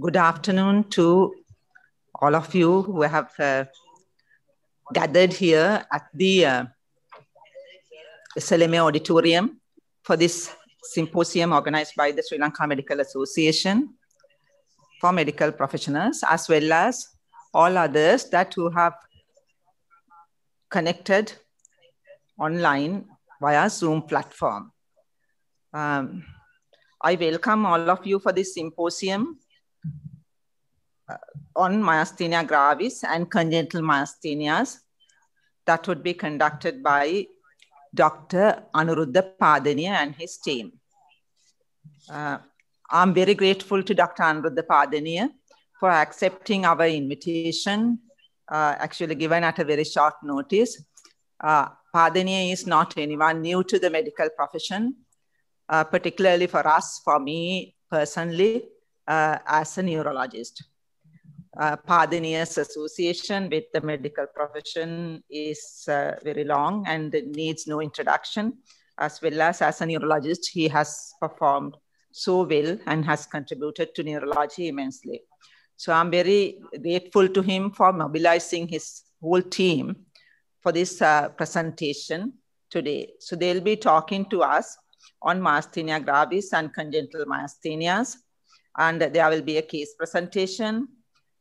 good afternoon to all of you who have uh, gathered here at the uh, Seleme Auditorium for this symposium organized by the Sri Lanka Medical Association for medical professionals, as well as all others that who have connected online via Zoom platform. Um, I welcome all of you for this symposium on myasthenia gravis and congenital myasthenias that would be conducted by Dr. Anuruddha Padania and his team. Uh, I'm very grateful to Dr. Anuruddha Padania for accepting our invitation, uh, actually given at a very short notice. Uh, Padania is not anyone new to the medical profession, uh, particularly for us, for me personally, uh, as a neurologist uh, association with the medical profession is uh, very long and needs no introduction. As well as as a neurologist, he has performed so well and has contributed to neurology immensely. So I'm very grateful to him for mobilizing his whole team for this uh, presentation today. So they'll be talking to us on myasthenia gravis and congenital myasthenias. And there will be a case presentation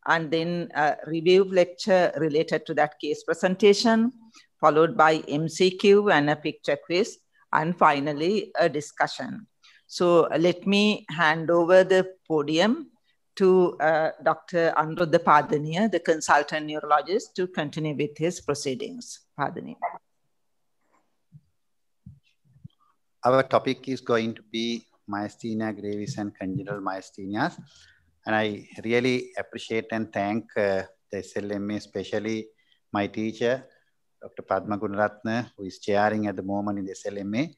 and then a review lecture related to that case presentation, followed by MCQ and a picture quiz, and finally a discussion. So let me hand over the podium to uh, Dr. Anuruddha Padania, the consultant neurologist, to continue with his proceedings. Padania. Our topic is going to be myasthenia gravis and congenital myasthenias. And I really appreciate and thank uh, the SLMA, especially my teacher, Dr. Padma Gunaratna, who is chairing at the moment in the SLMA,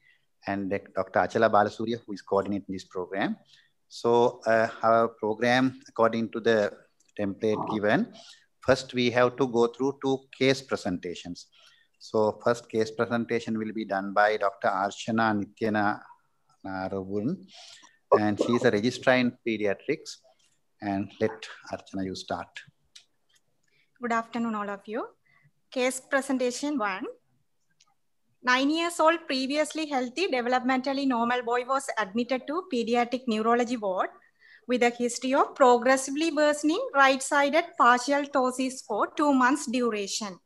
and Dr. Achala Balasurya, who is coordinating this program. So uh, our program, according to the template given, first we have to go through two case presentations. So first case presentation will be done by Dr. Arshana Nityana Narabun, and she is a registrar in pediatrics and let Archana you start. Good afternoon, all of you. Case presentation one. Nine years old, previously healthy, developmentally normal boy was admitted to pediatric neurology ward with a history of progressively worsening right-sided partial ptosis for two months duration.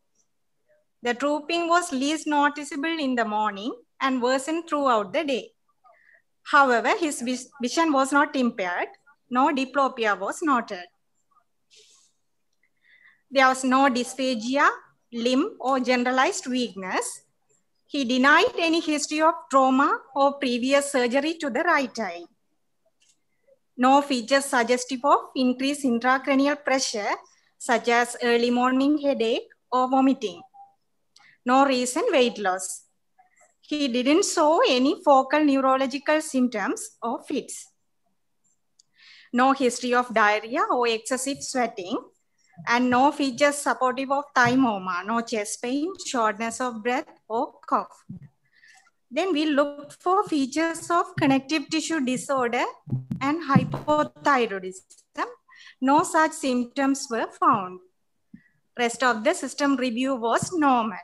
The drooping was least noticeable in the morning and worsened throughout the day. However, his vision was not impaired no diplopia was noted. There was no dysphagia, limb or generalized weakness. He denied any history of trauma or previous surgery to the right eye. No features suggestive of increased intracranial pressure, such as early morning headache or vomiting. No recent weight loss. He didn't show any focal neurological symptoms or fits no history of diarrhea or excessive sweating, and no features supportive of thymoma, no chest pain, shortness of breath, or cough. Then we looked for features of connective tissue disorder and hypothyroidism. No such symptoms were found. Rest of the system review was normal.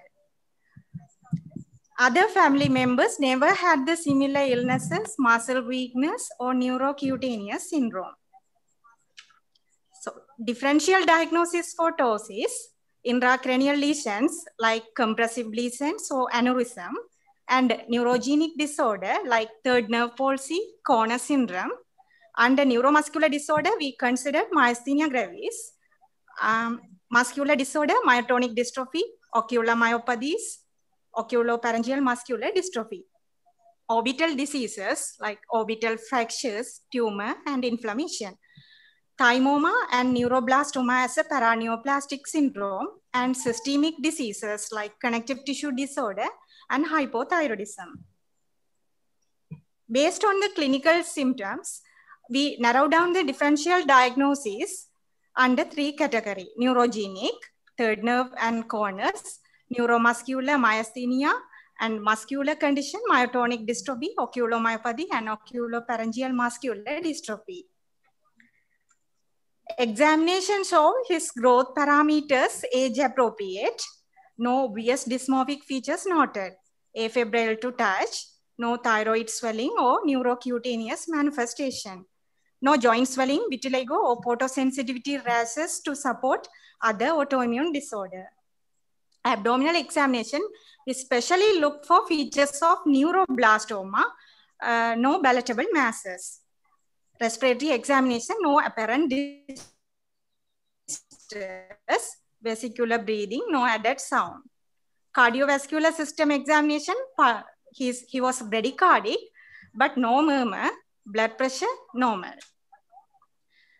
Other family members never had the similar illnesses, muscle weakness, or neurocutaneous syndrome. So differential diagnosis for ptosis, intracranial lesions like compressive lesions or aneurysm, and neurogenic disorder like third nerve palsy, Corner syndrome. Under neuromuscular disorder, we consider myasthenia gravis, um, muscular disorder, myotonic dystrophy, ocular myopathies, oculoparyngeal muscular dystrophy. Orbital diseases like orbital fractures, tumor, and inflammation. Thymoma and neuroblastoma as a paraneoplastic syndrome and systemic diseases like connective tissue disorder and hypothyroidism. Based on the clinical symptoms, we narrow down the differential diagnosis under three category, neurogenic, third nerve and corners, neuromuscular myasthenia and muscular condition, myotonic dystrophy, oculomyopathy, and oculoparyngeal muscular dystrophy. Examination show his growth parameters age appropriate, no obvious dysmorphic features noted, afebrile to touch, no thyroid swelling or neurocutaneous manifestation, no joint swelling, vitiligo, or photosensitivity rashes to support other autoimmune disorder abdominal examination, we specially look for features of neuroblastoma, uh, no palatable masses. Respiratory examination, no apparent distress, vesicular breathing, no added sound. Cardiovascular system examination, he's, he was bradycardic, but no murmur, blood pressure normal.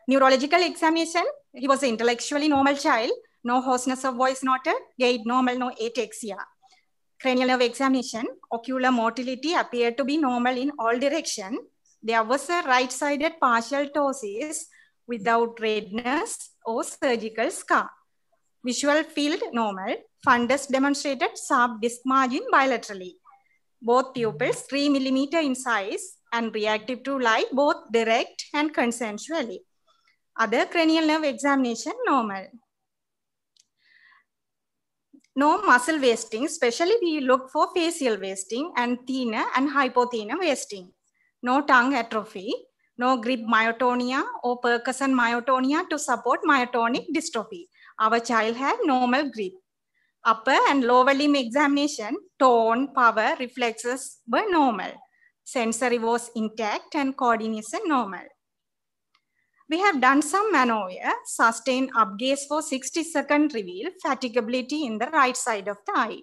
Neurological examination, he was an intellectually normal child, no hoarseness of voice noted, gait normal, no ataxia. Cranial nerve examination, ocular motility appeared to be normal in all direction. There was a right-sided partial ptosis without redness or surgical scar. Visual field normal. Fundus demonstrated sub-disc margin bilaterally. Both pupils 3 millimeter in size and reactive to light both direct and consensually. Other cranial nerve examination normal no muscle wasting, especially we look for facial wasting and thena and hypothena wasting. No tongue atrophy, no grip myotonia or Percusson myotonia to support myotonic dystrophy. Our child had normal grip. Upper and lower limb examination, tone, power, reflexes were normal. Sensory was intact and coordination normal. We have done some manoeuvre, sustained upgaze for 60 second reveal, fatigability in the right side of the eye.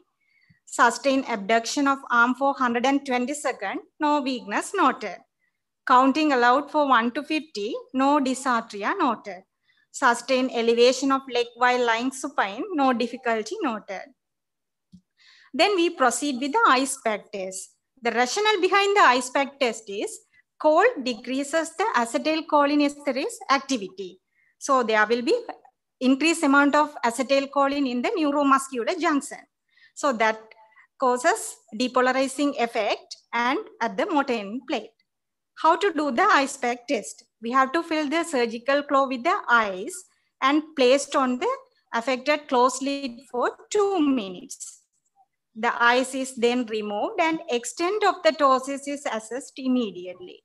Sustained abduction of arm for 120 second, no weakness noted. Counting allowed for 1 to 50, no dysarthria noted. Sustained elevation of leg while lying supine, no difficulty noted. Then we proceed with the ice pack test. The rationale behind the ice pack test is cold decreases the acetylcholine esterase activity. So there will be increased amount of acetylcholine in the neuromuscular junction. So that causes depolarizing effect and at the motor end plate. How to do the ice pack test? We have to fill the surgical claw with the ice and placed on the affected close lid for two minutes. The ice is then removed and extent of the ptosis is assessed immediately.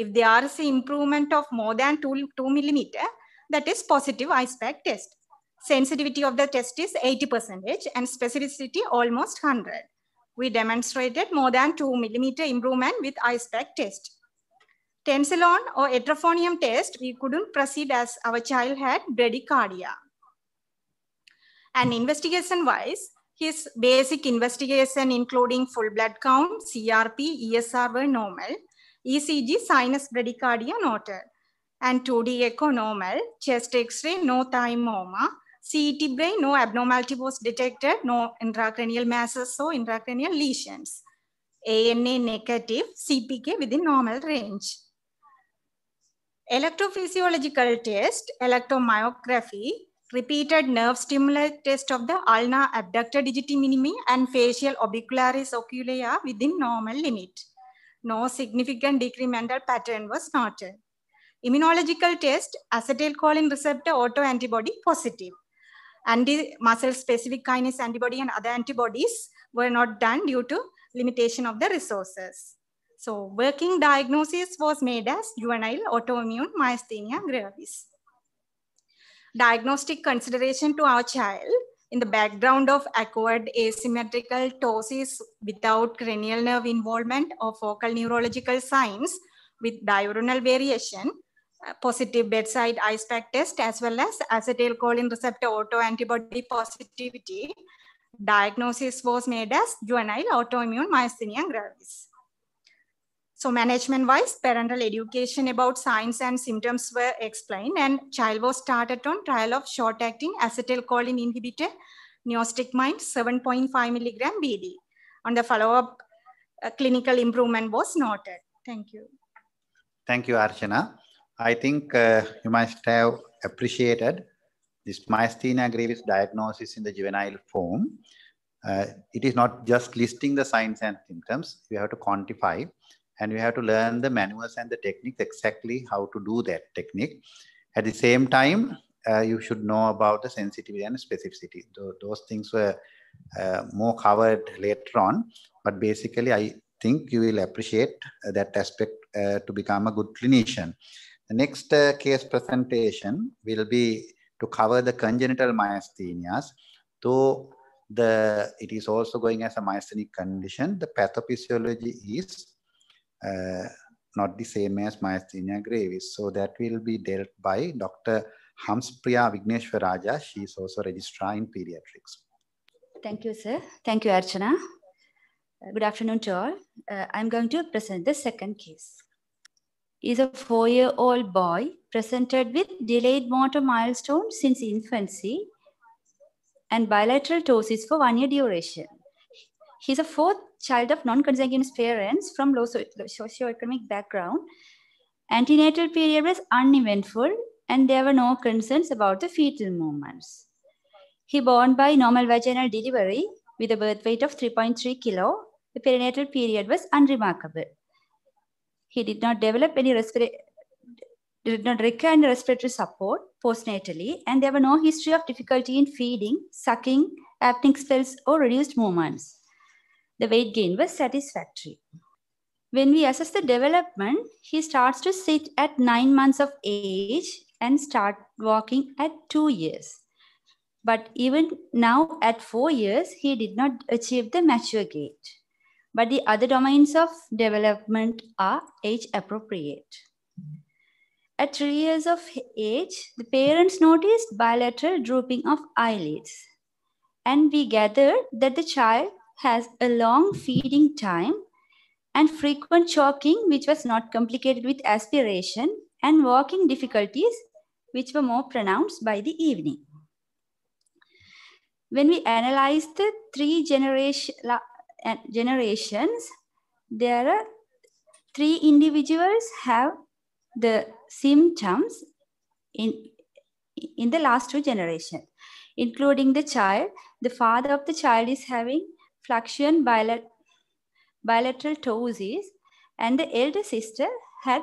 If there is an improvement of more than 2, 2 millimeter, that is positive ISPAC test. Sensitivity of the test is 80 percentage and specificity almost 100. We demonstrated more than 2 millimeter improvement with ISPAC test. Tensilon or etrophonium test, we couldn't proceed as our child had bradycardia. And investigation-wise, his basic investigation including full blood count, CRP, ESR were normal. ECG sinus bradycardia noted, and 2D echo normal, chest x-ray no thymoma, CET brain no abnormality was detected, no intracranial masses or intracranial lesions. ANA negative, CPK within normal range. Electrophysiological test, electromyography, repeated nerve stimulus test of the ulna abductor digiti minimi and facial orbicularis oculea within normal limit no significant decremental pattern was noted. Immunological test, acetylcholine receptor autoantibody positive. Anti muscle specific kinase antibody and other antibodies were not done due to limitation of the resources. So working diagnosis was made as juvenile autoimmune myasthenia gravis. Diagnostic consideration to our child in the background of acquired asymmetrical ptosis without cranial nerve involvement or focal neurological signs with diurnal variation, uh, positive bedside ISPAC test as well as acetylcholine receptor autoantibody positivity, diagnosis was made as juvenile autoimmune myasthenia gravis. So management-wise, parental education about signs and symptoms were explained and child was started on trial of short-acting acetylcholine inhibitor, neostigmine 7.5 milligram BD. On the follow-up, uh, clinical improvement was noted. Thank you. Thank you, Archana. I think uh, you must have appreciated this myasthenia gravis diagnosis in the juvenile form. Uh, it is not just listing the signs and symptoms, you have to quantify and you have to learn the manuals and the techniques exactly how to do that technique. At the same time, uh, you should know about the sensitivity and specificity. Though those things were uh, more covered later on, but basically, I think you will appreciate uh, that aspect uh, to become a good clinician. The next uh, case presentation will be to cover the congenital myasthenias, though the it is also going as a myasthenic condition. The pathophysiology is uh, not the same as myasthenia gravis. So that will be dealt by Dr. Hamspriya Vigneshwaraja. She is also registrar in pediatrics. Thank you, sir. Thank you, Archana. Uh, good afternoon to all. Uh, I'm going to present the second case. Is a four-year-old boy presented with delayed motor milestone since infancy and bilateral ptosis for one year duration. He's a fourth child of non-consanguineous parents from low socioeconomic background. Antenatal period was uneventful and there were no concerns about the fetal movements. He born by normal vaginal delivery with a birth weight of 3.3 kilo. The perinatal period was unremarkable. He did not develop any respiratory did not require any respiratory support postnatally, and there were no history of difficulty in feeding, sucking, apneic spells, or reduced movements the weight gain was satisfactory. When we assess the development, he starts to sit at nine months of age and start walking at two years. But even now at four years, he did not achieve the mature gait. But the other domains of development are age appropriate. At three years of age, the parents noticed bilateral drooping of eyelids. And we gathered that the child has a long feeding time and frequent choking, which was not complicated with aspiration, and walking difficulties, which were more pronounced by the evening. When we analyze the three generation, uh, generations, there are three individuals have the symptoms in, in the last two generations, including the child. The father of the child is having fluxion bilateral, bilateral ptosis and the elder sister had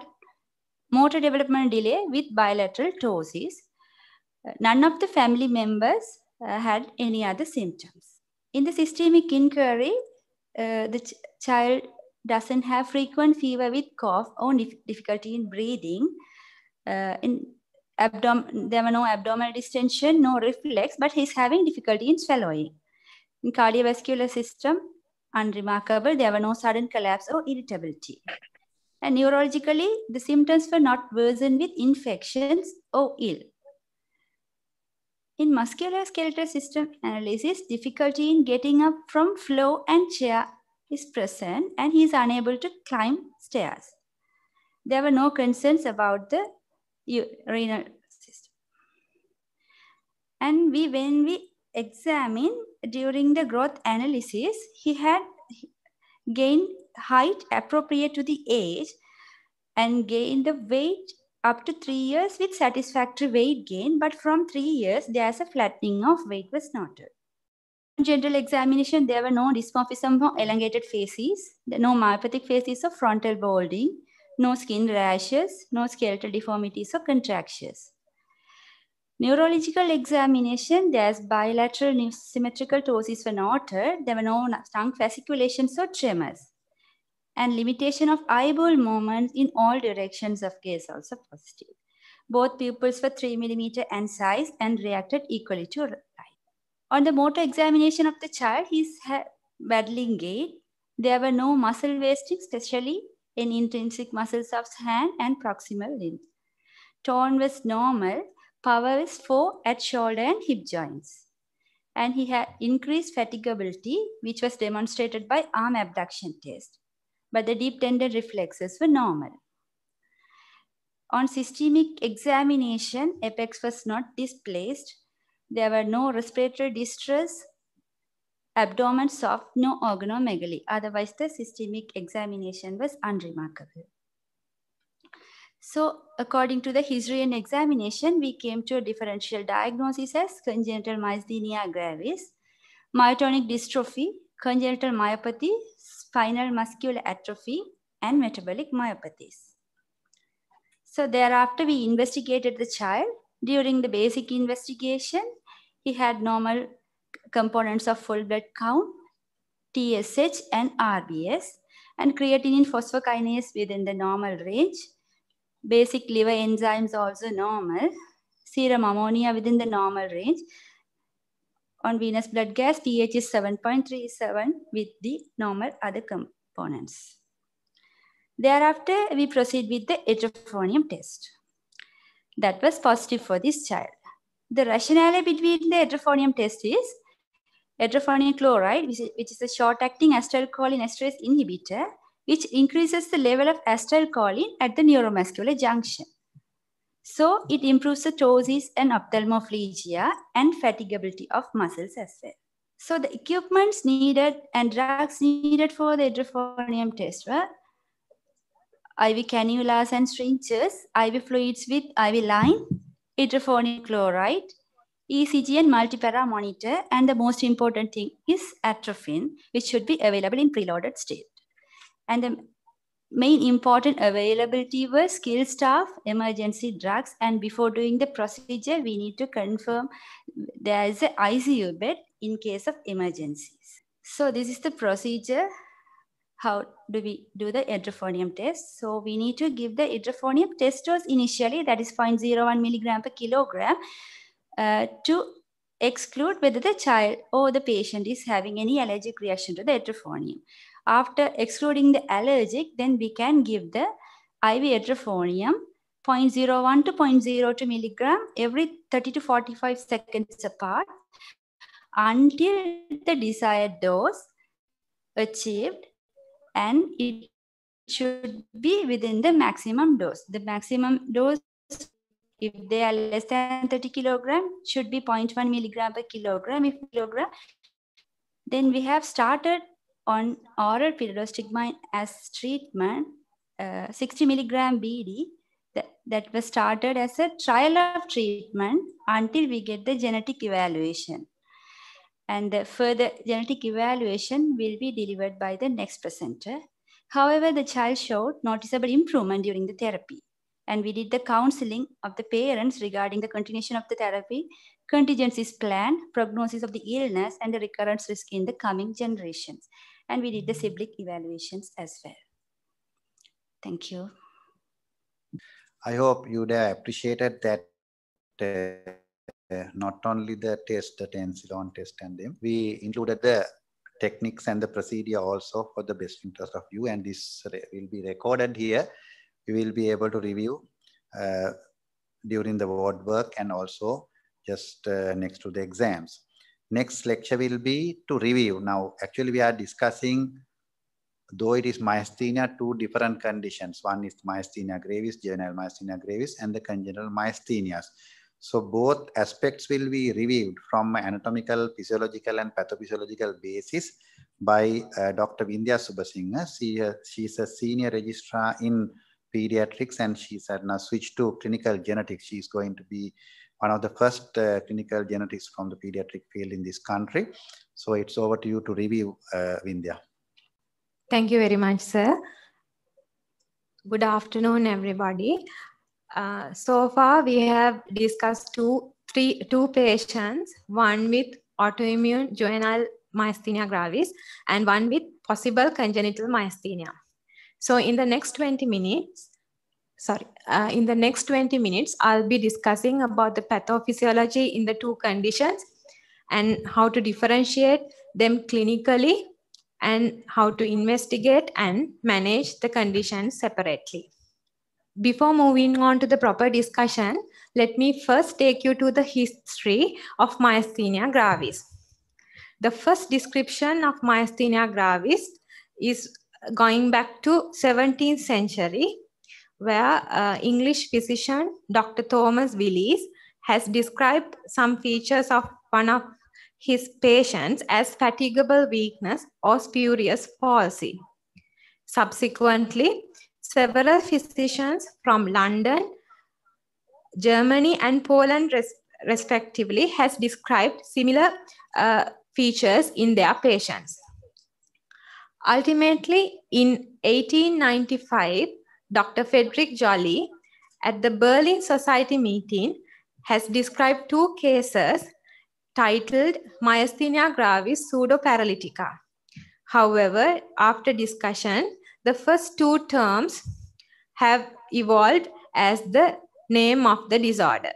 motor development delay with bilateral ptosis. None of the family members uh, had any other symptoms. In the systemic inquiry, uh, the ch child doesn't have frequent fever with cough or difficulty in breathing. Uh, in abdomen, there were no abdominal distension, no reflex, but he's having difficulty in swallowing. In cardiovascular system, unremarkable. There were no sudden collapse or irritability. And neurologically, the symptoms were not worsened with infections or ill. In musculoskeletal system analysis, difficulty in getting up from floor and chair is present and he is unable to climb stairs. There were no concerns about the renal system. And we, when we examined during the growth analysis, he had gained height appropriate to the age and gained the weight up to three years with satisfactory weight gain, but from three years, there's a flattening of weight was noted. general examination, there were no dysmorphism for elongated faces, no myopathic faces, or frontal balding, no skin rashes, no skeletal deformities or contractures. Neurological examination, there's bilateral symmetrical ptosis were noted. There were no tongue fasciculations or tremors. And limitation of eyeball movements in all directions of gaze also positive. Both pupils were 3 millimeter and size and reacted equally to light. On the motor examination of the child, he's battling gait. There were no muscle wasting, especially in intrinsic muscles of hand and proximal limb. Tone was normal power is 4 at shoulder and hip joints. And he had increased fatigability, which was demonstrated by arm abduction test. But the deep tendon reflexes were normal. On systemic examination, apex was not displaced. There were no respiratory distress, abdomen soft, no organomegaly. Otherwise, the systemic examination was unremarkable. So according to the history and examination, we came to a differential diagnosis as congenital myasthenia gravis, myotonic dystrophy, congenital myopathy, spinal muscular atrophy, and metabolic myopathies. So thereafter, we investigated the child. During the basic investigation, he had normal components of full blood count, TSH and RBS, and creatinine phosphokinase within the normal range, Basic liver enzymes also normal. Serum ammonia within the normal range. On venous blood gas, pH is 7.37 with the normal other components. Thereafter, we proceed with the heterophonium test. That was positive for this child. The rationale between the heterophonium test is heterophonium chloride, which is a short-acting acetylcholinesterase inhibitor, which increases the level of acetylcholine at the neuromuscular junction. So it improves the ptosis and ophthalmoplegia and fatigability of muscles as well. So the equipments needed and drugs needed for the hydrophonium test were IV cannulas and syringes, IV fluids with IV line, hydrophonium chloride, ECG and multipara monitor, and the most important thing is atropine, which should be available in preloaded state. And the main important availability were skilled staff, emergency drugs, and before doing the procedure, we need to confirm there is an ICU bed in case of emergencies. So this is the procedure. How do we do the hydrophonium test? So we need to give the hydrophonium test dose initially, that is 0.01 milligram per kilogram, uh, to exclude whether the child or the patient is having any allergic reaction to the hydrophonium. After excluding the allergic, then we can give the IV etrafonium 0.01 to 0.02 milligram every 30 to 45 seconds apart until the desired dose achieved and it should be within the maximum dose. The maximum dose, if they are less than 30 kilogram, should be 0.1 milligram per kilogram. If kilogram, then we have started on oral pilodoxigmine as treatment, uh, 60 milligram BD, that, that was started as a trial of treatment until we get the genetic evaluation. And the further genetic evaluation will be delivered by the next presenter. However, the child showed noticeable improvement during the therapy. And we did the counseling of the parents regarding the continuation of the therapy, contingencies plan, prognosis of the illness, and the recurrence risk in the coming generations and we did the sibling evaluations as well. Thank you. I hope you appreciated that uh, not only the test, the Tensilon test and them, we included the techniques and the procedure also for the best interest of you and this will be recorded here. You will be able to review uh, during the ward work and also just uh, next to the exams. Next lecture will be to review. Now, actually we are discussing, though it is myasthenia, two different conditions. One is myasthenia gravis, general myasthenia gravis, and the congenital myasthenias. So both aspects will be reviewed from anatomical, physiological, and pathophysiological basis by uh, Dr. Vindya Subasinghe. She, uh, she's a senior registrar in pediatrics and she's uh, now switched to clinical genetics. She's going to be one of the first uh, clinical genetics from the pediatric field in this country. So it's over to you to review, uh, Vindhya. Thank you very much, sir. Good afternoon, everybody. Uh, so far, we have discussed two, three, two patients, one with autoimmune juvenile myasthenia gravis and one with possible congenital myasthenia. So in the next 20 minutes, sorry, uh, in the next 20 minutes, I'll be discussing about the pathophysiology in the two conditions and how to differentiate them clinically and how to investigate and manage the conditions separately. Before moving on to the proper discussion, let me first take you to the history of myasthenia gravis. The first description of myasthenia gravis is going back to 17th century where uh, English physician Dr. Thomas Willis has described some features of one of his patients as fatigable weakness or spurious palsy. Subsequently, several physicians from London, Germany, and Poland, res respectively, has described similar uh, features in their patients. Ultimately, in 1895, Dr. Frederick Jolly, at the Berlin Society meeting, has described two cases titled myasthenia gravis pseudoparalytica. However, after discussion, the first two terms have evolved as the name of the disorder.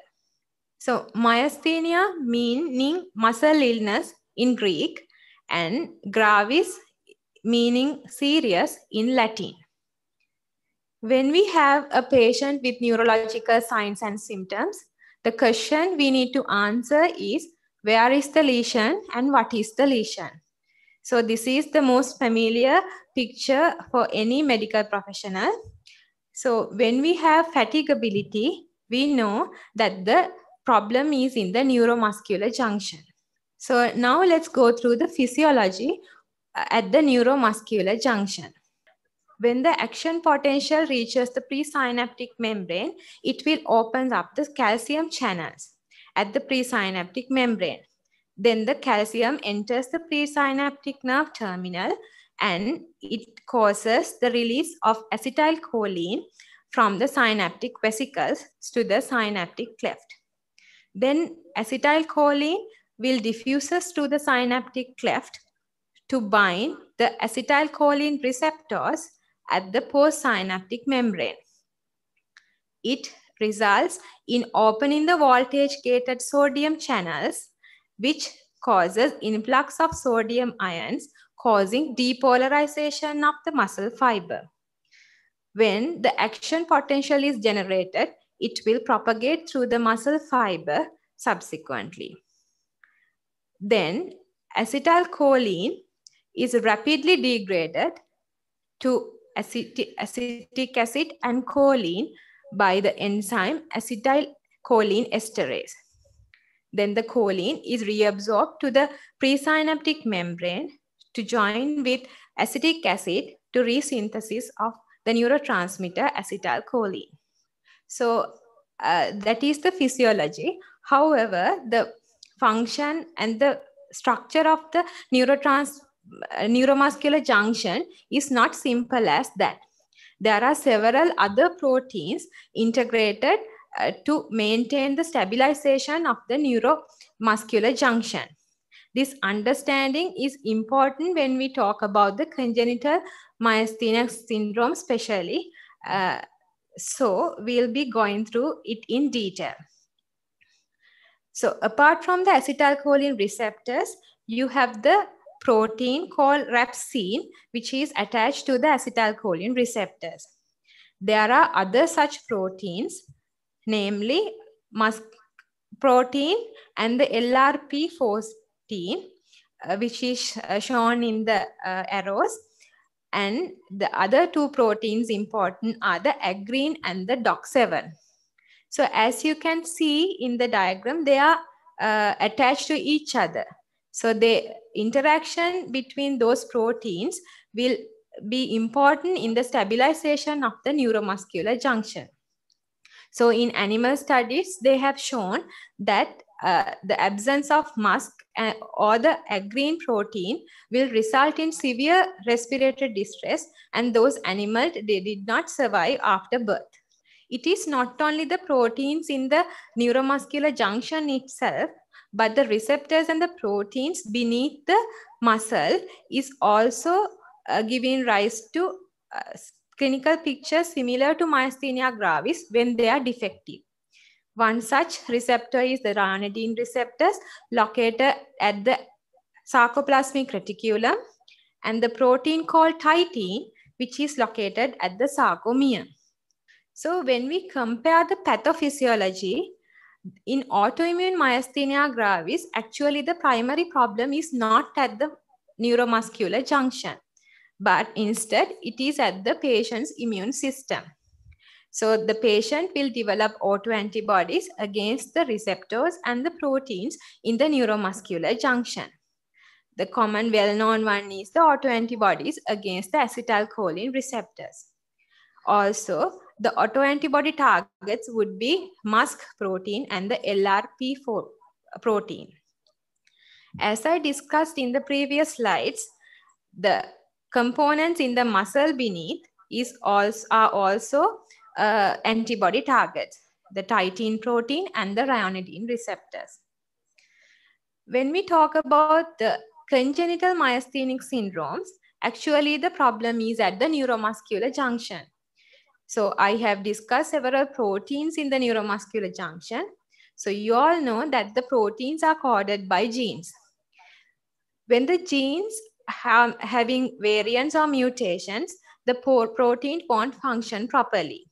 So myasthenia meaning muscle illness in Greek and gravis meaning serious in Latin. When we have a patient with neurological signs and symptoms, the question we need to answer is where is the lesion and what is the lesion? So this is the most familiar picture for any medical professional. So when we have fatigability, we know that the problem is in the neuromuscular junction. So now let's go through the physiology uh, at the neuromuscular junction. When the action potential reaches the presynaptic membrane, it will open up the calcium channels at the presynaptic membrane. Then the calcium enters the presynaptic nerve terminal and it causes the release of acetylcholine from the synaptic vesicles to the synaptic cleft. Then acetylcholine will diffuses to the synaptic cleft to bind the acetylcholine receptors at the postsynaptic membrane. It results in opening the voltage-gated sodium channels, which causes influx of sodium ions, causing depolarization of the muscle fiber. When the action potential is generated, it will propagate through the muscle fiber subsequently. Then acetylcholine is rapidly degraded to acetic, acid and choline by the enzyme acetylcholine esterase. Then the choline is reabsorbed to the presynaptic membrane to join with acetic acid to resynthesis of the neurotransmitter acetylcholine. So uh, that is the physiology. However, the function and the structure of the neurotrans uh, neuromuscular junction is not simple as that. There are several other proteins integrated uh, to maintain the stabilization of the neuromuscular junction. This understanding is important when we talk about the congenital myasthenic syndrome especially. Uh, so we'll be going through it in detail. So apart from the acetylcholine receptors, you have the protein called rapsine, which is attached to the acetylcholine receptors. There are other such proteins, namely musk protein and the LRP14, uh, which is uh, shown in the uh, arrows. And the other two proteins important are the agrin and the DOC7. So as you can see in the diagram, they are uh, attached to each other. So the interaction between those proteins will be important in the stabilization of the neuromuscular junction. So in animal studies, they have shown that uh, the absence of musk or the agrin protein will result in severe respiratory distress and those animals, they did not survive after birth. It is not only the proteins in the neuromuscular junction itself, but the receptors and the proteins beneath the muscle is also uh, giving rise to uh, clinical pictures similar to myasthenia gravis when they are defective. One such receptor is the ranidine receptors located at the sarcoplasmic reticulum and the protein called titin which is located at the sarcomere. So when we compare the pathophysiology in autoimmune myasthenia gravis, actually the primary problem is not at the neuromuscular junction, but instead it is at the patient's immune system. So the patient will develop autoantibodies against the receptors and the proteins in the neuromuscular junction. The common well-known one is the autoantibodies against the acetylcholine receptors. Also, the autoantibody targets would be MuSK protein and the LRP4 protein. As I discussed in the previous slides, the components in the muscle beneath is also, are also uh, antibody targets, the titin protein and the ryanodine receptors. When we talk about the congenital myasthenic syndromes, actually the problem is at the neuromuscular junction. So I have discussed several proteins in the neuromuscular junction. So you all know that the proteins are coded by genes. When the genes have having variants or mutations, the protein won't function properly.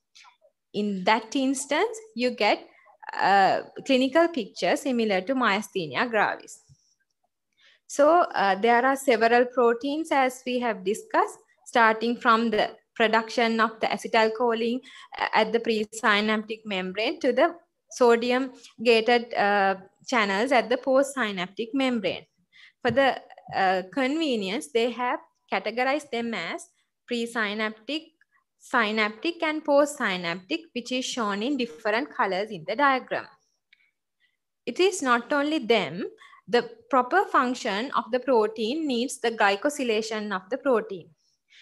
In that instance, you get a uh, clinical picture similar to myasthenia gravis. So uh, there are several proteins as we have discussed, starting from the production of the acetylcholine uh, at the presynaptic membrane to the sodium gated uh, channels at the postsynaptic membrane. For the uh, convenience, they have categorized them as presynaptic, synaptic, and postsynaptic, which is shown in different colors in the diagram. It is not only them, the proper function of the protein needs the glycosylation of the protein.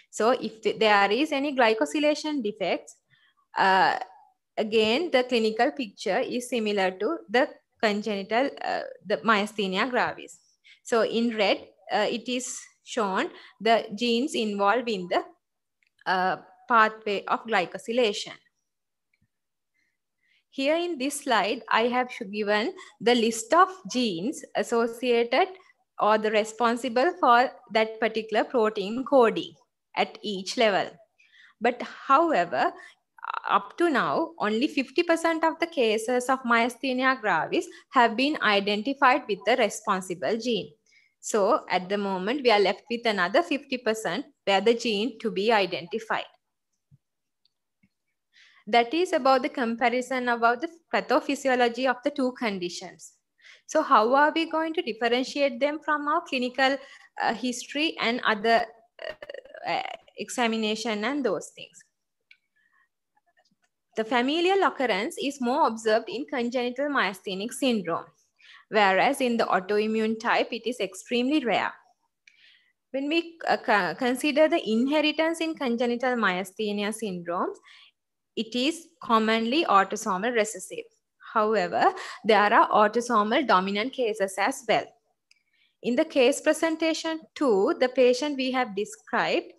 So if there is any glycosylation defects, uh, again, the clinical picture is similar to the congenital, uh, the myasthenia gravis. So in red, uh, it is shown the genes involved in the uh, pathway of glycosylation. Here in this slide, I have given the list of genes associated or the responsible for that particular protein coding at each level. But however, up to now, only 50% of the cases of myasthenia gravis have been identified with the responsible gene. So at the moment, we are left with another 50% where the gene to be identified. That is about the comparison about the pathophysiology of the two conditions. So how are we going to differentiate them from our clinical uh, history and other uh, examination and those things. The familial occurrence is more observed in congenital myasthenic syndrome, whereas in the autoimmune type, it is extremely rare. When we uh, consider the inheritance in congenital myasthenia syndromes, it is commonly autosomal recessive. However, there are autosomal dominant cases as well. In the case presentation 2, the patient we have described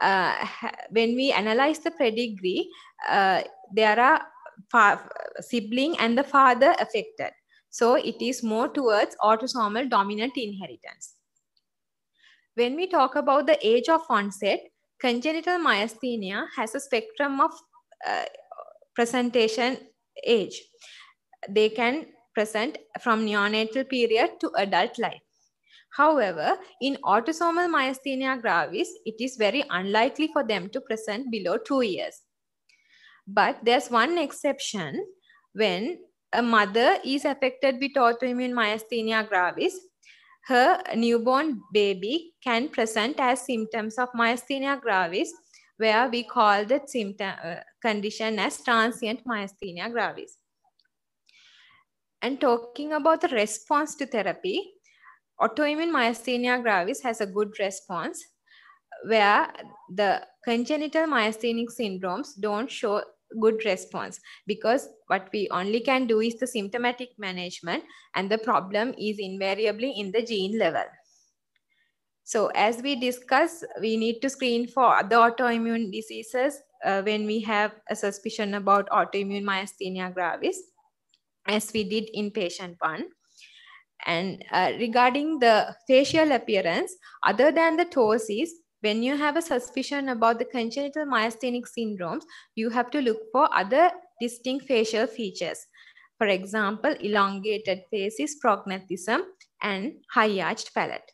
uh, when we analyze the pedigree, uh, there are sibling and the father affected. So it is more towards autosomal dominant inheritance. When we talk about the age of onset, congenital myasthenia has a spectrum of uh, presentation age. They can present from neonatal period to adult life. However, in autosomal myasthenia gravis, it is very unlikely for them to present below two years. But there's one exception when a mother is affected with autoimmune myasthenia gravis, her newborn baby can present as symptoms of myasthenia gravis, where we call the symptom uh, condition as transient myasthenia gravis. And talking about the response to therapy, autoimmune myasthenia gravis has a good response where the congenital myasthenic syndromes don't show good response because what we only can do is the symptomatic management and the problem is invariably in the gene level. So as we discuss, we need to screen for the autoimmune diseases uh, when we have a suspicion about autoimmune myasthenia gravis as we did in patient 1. And uh, regarding the facial appearance, other than the ptosis, when you have a suspicion about the congenital myasthenic syndromes, you have to look for other distinct facial features. For example, elongated faces, prognathism, and high-arched palate.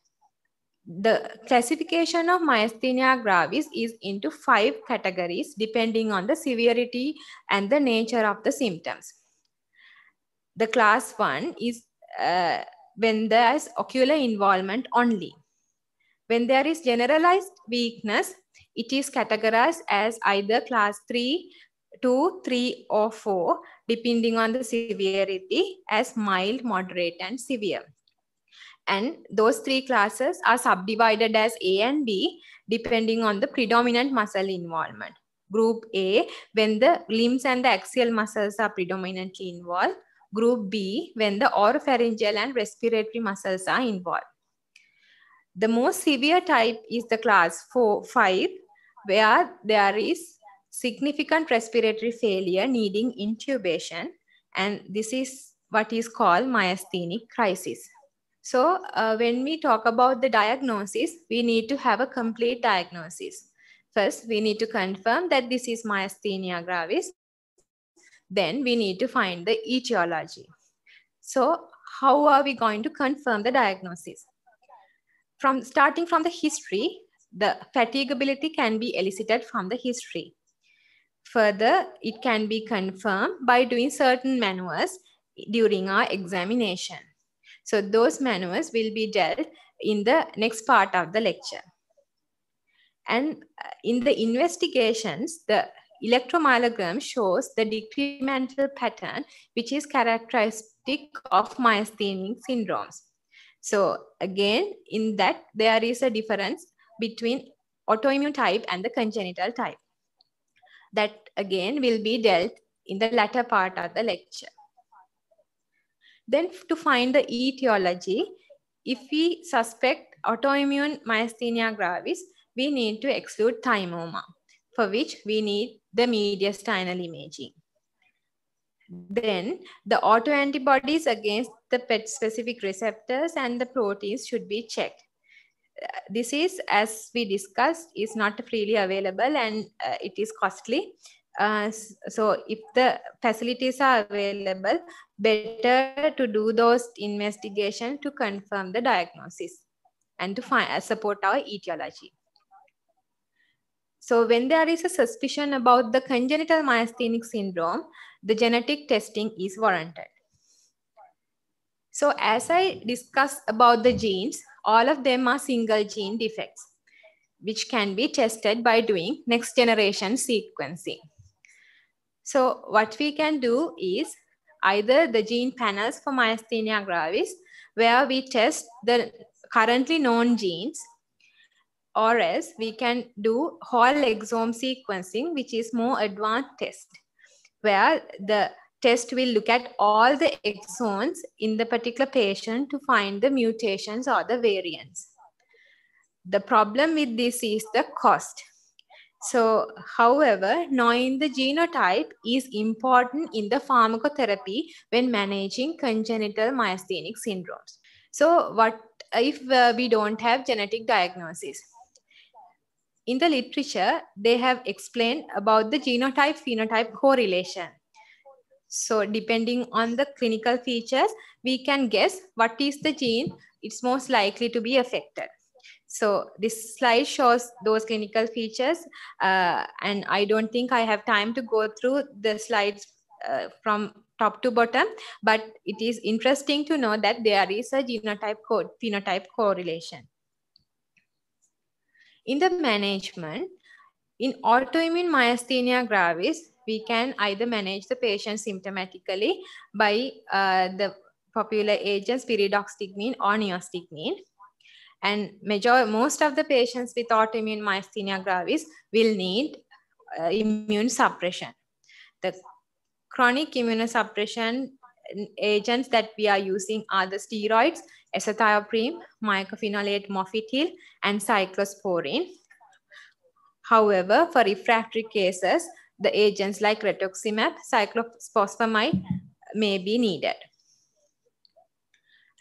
The classification of myasthenia gravis is into five categories depending on the severity and the nature of the symptoms. The class one is uh, when there is ocular involvement only. When there is generalized weakness, it is categorized as either class 3, 2, 3 or 4 depending on the severity as mild, moderate and severe. And those three classes are subdivided as A and B depending on the predominant muscle involvement. Group A, when the limbs and the axial muscles are predominantly involved group B when the oropharyngeal and respiratory muscles are involved. The most severe type is the class 4, 5, where there is significant respiratory failure needing intubation, and this is what is called myasthenic crisis. So uh, when we talk about the diagnosis, we need to have a complete diagnosis. First, we need to confirm that this is myasthenia gravis then we need to find the etiology. So how are we going to confirm the diagnosis? From starting from the history, the fatigability can be elicited from the history. Further, it can be confirmed by doing certain maneuvers during our examination. So those maneuvers will be dealt in the next part of the lecture. And uh, in the investigations, the Electromyogram shows the decremental pattern, which is characteristic of myasthenic syndromes. So again, in that, there is a difference between autoimmune type and the congenital type. That again will be dealt in the latter part of the lecture. Then to find the etiology, if we suspect autoimmune myasthenia gravis, we need to exclude thymoma for which we need the mediastinal imaging. Then the autoantibodies against the PET specific receptors and the proteins should be checked. this is, as we discussed, is not freely available and uh, it is costly. Uh, so if the facilities are available, better to do those investigations to confirm the diagnosis and to find, support our etiology. So when there is a suspicion about the congenital myasthenic syndrome, the genetic testing is warranted. So as I discussed about the genes, all of them are single gene defects, which can be tested by doing next generation sequencing. So what we can do is either the gene panels for myasthenia gravis, where we test the currently known genes or else we can do whole exome sequencing, which is more advanced test, where the test will look at all the exons in the particular patient to find the mutations or the variants. The problem with this is the cost. So, however, knowing the genotype is important in the pharmacotherapy when managing congenital myasthenic syndromes. So, what if uh, we don't have genetic diagnosis? in the literature, they have explained about the genotype-phenotype correlation. So depending on the clinical features, we can guess what is the gene it's most likely to be affected. So this slide shows those clinical features uh, and I don't think I have time to go through the slides uh, from top to bottom, but it is interesting to know that there is a genotype code phenotype correlation. In the management, in autoimmune myasthenia gravis, we can either manage the patient symptomatically by uh, the popular agents pyridoxtigmine or neostigmine. And major, most of the patients with autoimmune myasthenia gravis will need uh, immune suppression. The chronic immunosuppression agents that we are using are the steroids, acetioprine, mycophenolate mofetil, and cyclosporine. However, for refractory cases, the agents like rituximab, cyclophosphamide may be needed.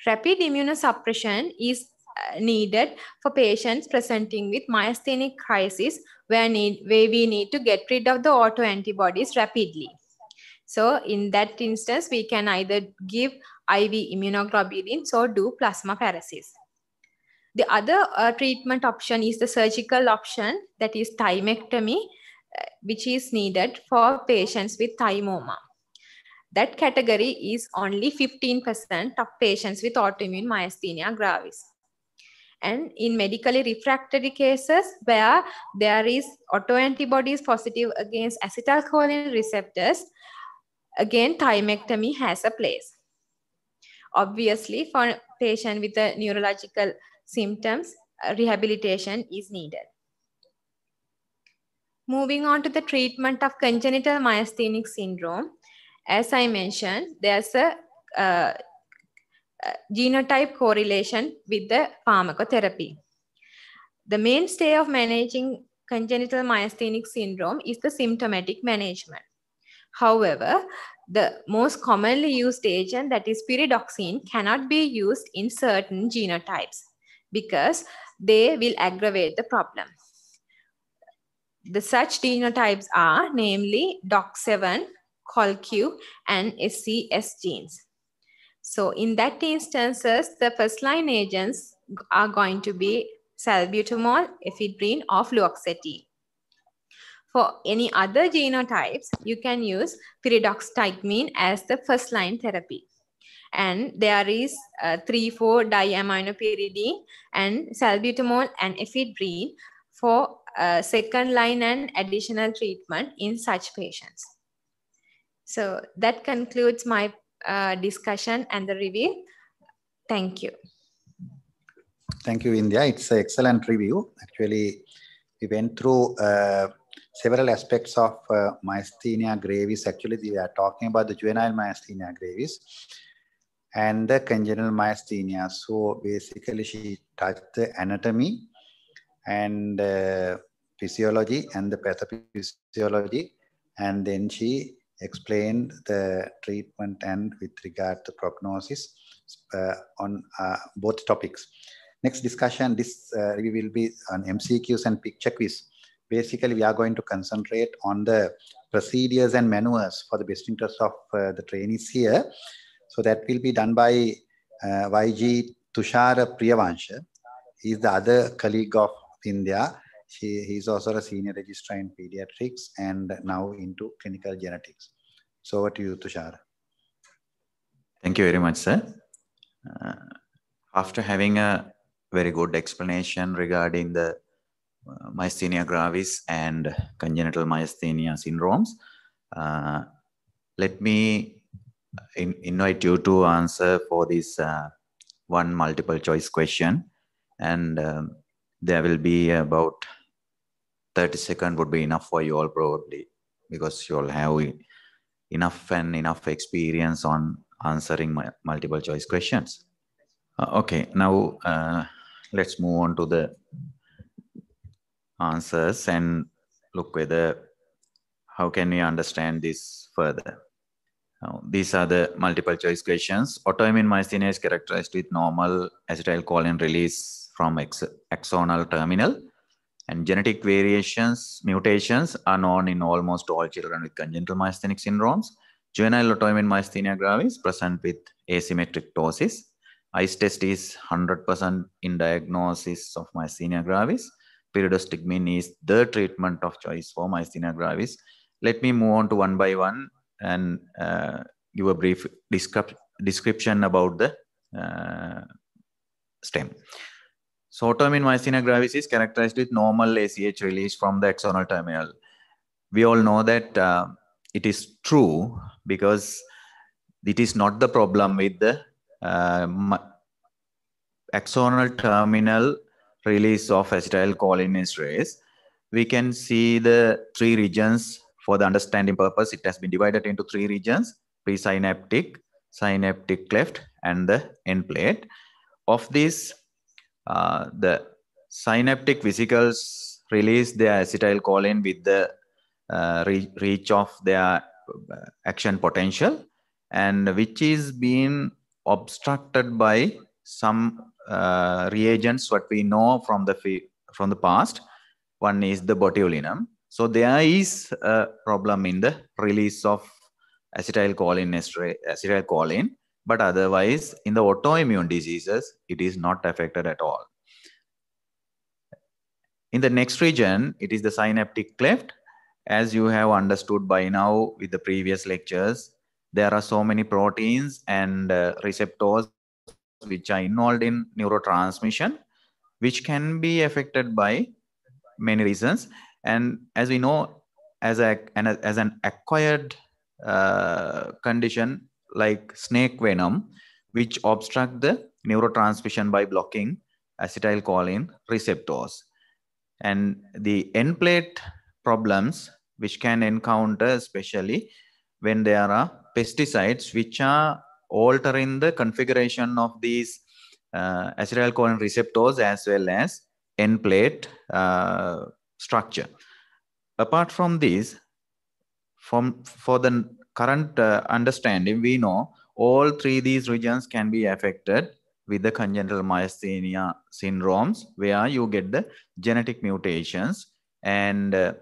Rapid immunosuppression is uh, needed for patients presenting with myasthenic crisis where, need, where we need to get rid of the autoantibodies rapidly. So in that instance, we can either give IV immunoglobulins or do plasmapheresis. The other uh, treatment option is the surgical option, that is thymectomy, uh, which is needed for patients with thymoma. That category is only 15% of patients with autoimmune myasthenia gravis. And in medically refractory cases where there is autoantibodies positive against acetylcholine receptors, Again, thymectomy has a place. Obviously, for a patient with a neurological symptoms, uh, rehabilitation is needed. Moving on to the treatment of congenital myasthenic syndrome. As I mentioned, there's a uh, uh genotype correlation with the pharmacotherapy. The mainstay of managing congenital myasthenic syndrome is the symptomatic management. However, the most commonly used agent that is pyridoxine cannot be used in certain genotypes because they will aggravate the problem. The such genotypes are namely DOC7, COLQ and SCS genes. So in that instances, the first line agents are going to be salbutamol, ephedrine or fluoxetine. For any other genotypes, you can use pyridoxytamine as the first line therapy. And there is uh, three, four 3,4-diaminopyridine and salbutamol and ephedrine for uh, second line and additional treatment in such patients. So that concludes my uh, discussion and the review. Thank you. Thank you, India. It's an excellent review. Actually, we went through uh, several aspects of uh, myasthenia gravis. Actually, we are talking about the juvenile myasthenia gravis and the congenital myasthenia. So basically, she touched the anatomy and uh, physiology and the pathophysiology, and then she explained the treatment and with regard to prognosis uh, on uh, both topics. Next discussion, this uh, will be on MCQs and picture quiz basically we are going to concentrate on the procedures and manuals for the best interest of uh, the trainees here. So that will be done by uh, YG Tushara Priyavansha. He's the other colleague of India. He he's also a senior registrar in pediatrics and now into clinical genetics. So over to you, Tushara. Thank you very much, sir. Uh, after having a very good explanation regarding the uh, myasthenia gravis and congenital myasthenia syndromes. Uh, let me in, invite you to answer for this uh, one multiple choice question and um, there will be about 30 second would be enough for you all probably because you all have enough and enough experience on answering multiple choice questions. Uh, okay, now uh, let's move on to the answers and look whether how can we understand this further. Now, these are the multiple choice questions. Autoimmune myasthenia is characterized with normal acetylcholine release from ex axonal terminal. And genetic variations, mutations are known in almost all children with congenital myasthenic syndromes. Juvenile autoimmune myasthenia gravis present with asymmetric ptosis. Ice test is 100% in diagnosis of myasthenia gravis. Pyridostigmine is the treatment of choice for myasthenia gravis. Let me move on to one by one and uh, give a brief description about the uh, stem. So myasthenia gravis is characterized with normal ACH release from the axonal terminal. We all know that uh, it is true because it is not the problem with the uh, axonal terminal release of acetylcholine is raised, we can see the three regions for the understanding purpose. It has been divided into three regions, presynaptic, synaptic cleft, and the end plate. Of these, uh, the synaptic vesicles release their acetylcholine with the uh, re reach of their uh, action potential and which is being obstructed by some uh, reagents what we know from the from the past one is the botulinum so there is a problem in the release of acetylcholine acetylcholine but otherwise in the autoimmune diseases it is not affected at all in the next region it is the synaptic cleft as you have understood by now with the previous lectures there are so many proteins and uh, receptors which are involved in neurotransmission, which can be affected by many reasons. And as we know, as, a, and as an acquired uh, condition like snake venom, which obstruct the neurotransmission by blocking acetylcholine receptors. And the end plate problems, which can encounter especially when there are pesticides, which are altering the configuration of these uh, acetylcholine receptors as well as end plate uh, structure. Apart from this, from for the current uh, understanding, we know all three these regions can be affected with the congenital myasthenia syndromes, where you get the genetic mutations and uh,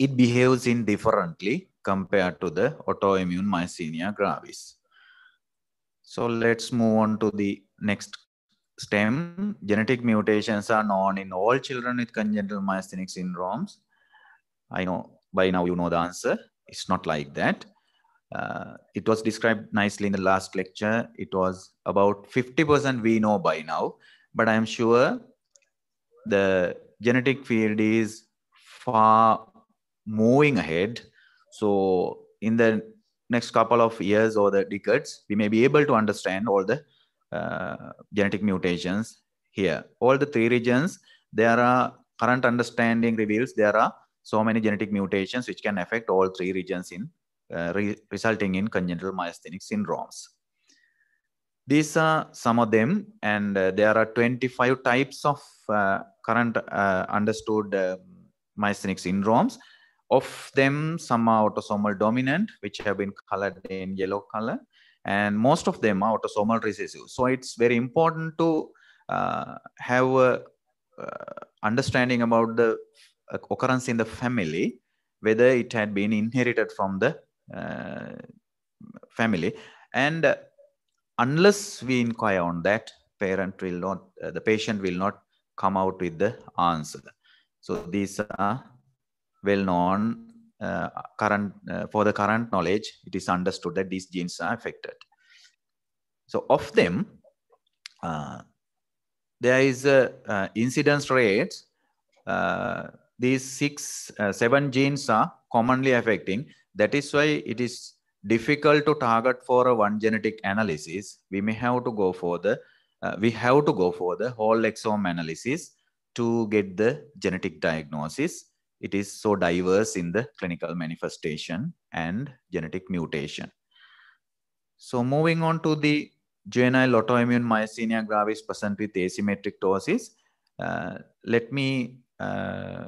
it behaves indifferently compared to the autoimmune myasthenia gravis. So let's move on to the next stem. Genetic mutations are known in all children with congenital myasthenic syndromes. I know by now you know the answer. It's not like that. Uh, it was described nicely in the last lecture. It was about 50% we know by now, but I'm sure the genetic field is far moving ahead. So in the next couple of years or the decades, we may be able to understand all the uh, genetic mutations here. All the three regions, there are current understanding reveals there are so many genetic mutations which can affect all three regions in uh, re resulting in congenital myasthenic syndromes. These are some of them, and uh, there are 25 types of uh, current uh, understood um, myasthenic syndromes of them, some are autosomal dominant, which have been colored in yellow color, and most of them are autosomal recessive. So it's very important to uh, have a, uh, understanding about the uh, occurrence in the family, whether it had been inherited from the uh, family. And uh, unless we inquire on that, parent will not, uh, the patient will not come out with the answer. So these are well known uh, current uh, for the current knowledge it is understood that these genes are affected so of them uh, there is a uh, incidence rate uh, these six uh, seven genes are commonly affecting that is why it is difficult to target for a one genetic analysis we may have to go for the we have to go for the whole exome analysis to get the genetic diagnosis it is so diverse in the clinical manifestation and genetic mutation. So moving on to the juvenile autoimmune myasthenia gravis present with asymmetric ptosis, uh, let me uh,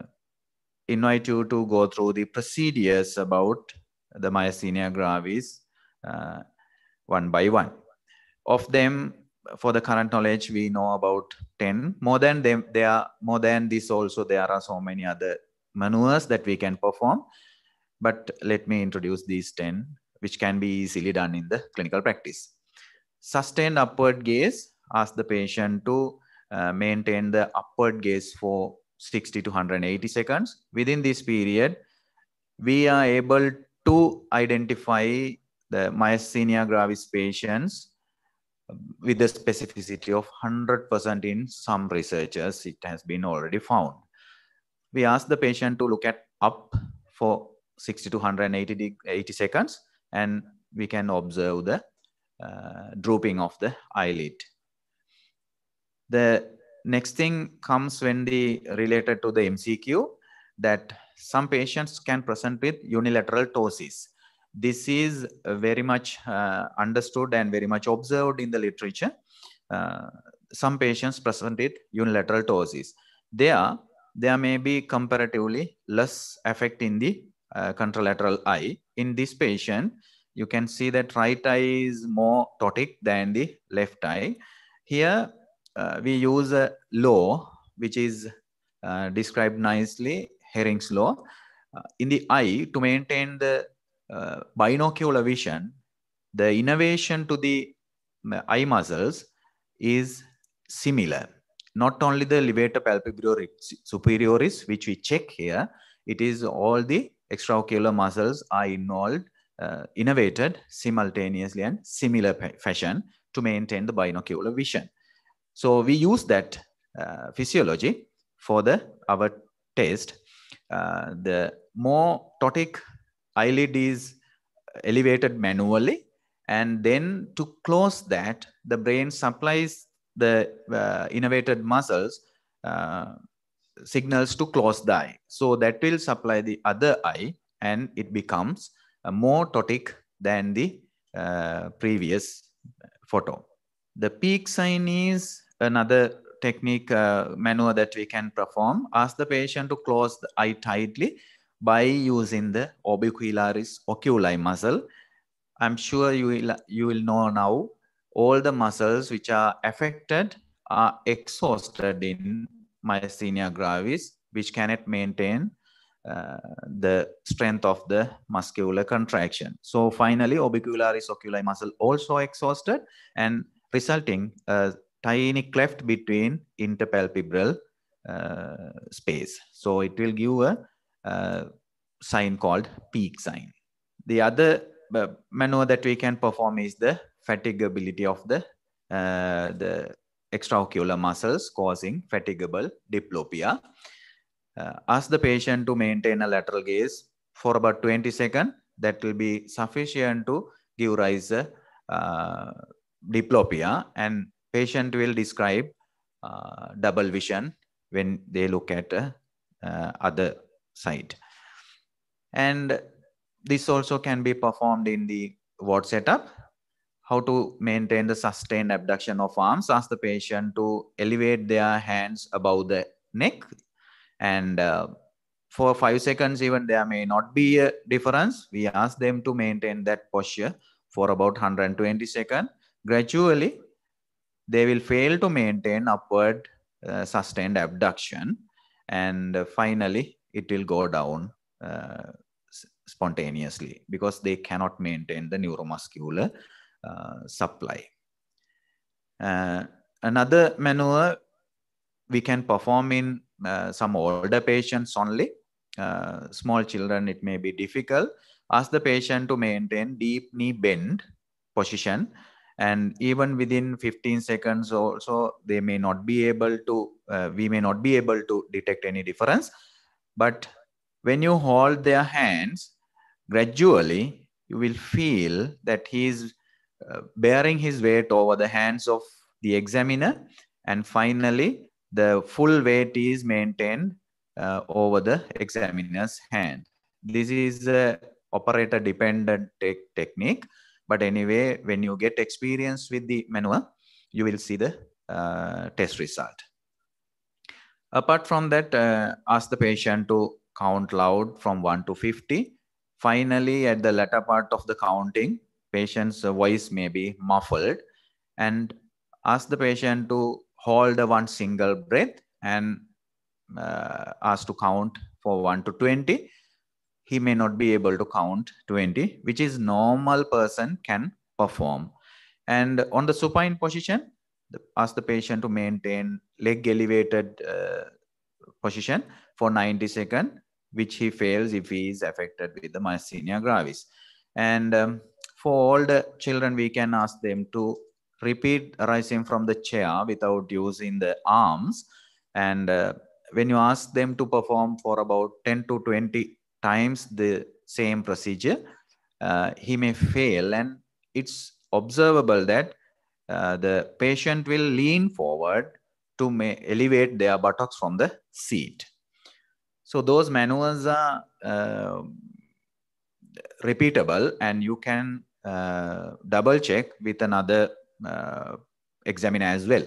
invite you to go through the procedures about the myasthenia gravis uh, one by one. Of them, for the current knowledge, we know about 10. More than them, there are more than this also, there are so many other maneuvers that we can perform. But let me introduce these 10, which can be easily done in the clinical practice. Sustained upward gaze, ask the patient to uh, maintain the upward gaze for 60 to 180 seconds. Within this period, we are able to identify the myasthenia gravis patients with the specificity of 100% in some researchers, it has been already found we ask the patient to look at up for 60 to 180 80 seconds and we can observe the uh, drooping of the eyelid. The next thing comes when the related to the MCQ that some patients can present with unilateral ptosis. This is very much uh, understood and very much observed in the literature. Uh, some patients present with unilateral ptosis. There, there may be comparatively less effect in the uh, contralateral eye. In this patient, you can see that right eye is more totic than the left eye. Here, uh, we use a law, which is uh, described nicely, Herring's law. Uh, in the eye, to maintain the uh, binocular vision, the innervation to the uh, eye muscles is similar not only the levator palpebral superioris, which we check here, it is all the extraocular muscles are involved, uh, innervated simultaneously and similar fashion to maintain the binocular vision. So we use that uh, physiology for the our test. Uh, the more totic eyelid is elevated manually and then to close that the brain supplies the uh, innervated muscles uh, signals to close the eye. So that will supply the other eye and it becomes more totic than the uh, previous photo. The peak sign is another technique uh, manual that we can perform. Ask the patient to close the eye tightly by using the orbicularis oculi muscle. I'm sure you will, you will know now all the muscles which are affected are exhausted in myasthenia gravis, which cannot maintain uh, the strength of the muscular contraction. So finally, orbicularis oculi muscle also exhausted and resulting a tiny cleft between interpalpebral uh, space. So it will give a, a uh, sign called peak sign. The other uh, maneuver that we can perform is the fatigability of the, uh, the extraocular muscles causing fatigable diplopia. Uh, ask the patient to maintain a lateral gaze for about 20 seconds. That will be sufficient to give rise to uh, diplopia and patient will describe uh, double vision when they look at uh, uh, other side. And this also can be performed in the ward setup how to maintain the sustained abduction of arms. Ask the patient to elevate their hands above the neck. And uh, for five seconds, even there may not be a difference. We ask them to maintain that posture for about 120 seconds. Gradually, they will fail to maintain upward uh, sustained abduction. And uh, finally, it will go down uh, spontaneously because they cannot maintain the neuromuscular uh, supply. Uh, another maneuver we can perform in uh, some older patients only. small children, it may be difficult. Ask the patient to maintain deep knee bend position and even within 15 seconds or so they may not be able to uh, we may not be able to detect any difference but when you hold their hands gradually you will feel that he is uh, bearing his weight over the hands of the examiner. And finally, the full weight is maintained uh, over the examiner's hand. This is a operator dependent te technique. But anyway, when you get experience with the manual, you will see the uh, test result. Apart from that, uh, ask the patient to count loud from 1 to 50. Finally, at the latter part of the counting, patient's voice may be muffled and ask the patient to hold one single breath and uh, ask to count for 1 to 20 he may not be able to count 20 which is normal person can perform and on the supine position the, ask the patient to maintain leg elevated uh, position for 90 seconds which he fails if he is affected with the myasthenia gravis and um, for all the children we can ask them to repeat rising from the chair without using the arms and uh, when you ask them to perform for about 10 to 20 times the same procedure uh, he may fail and it's observable that uh, the patient will lean forward to elevate their buttocks from the seat so those manuals are uh, repeatable and you can uh, double check with another uh, examiner as well.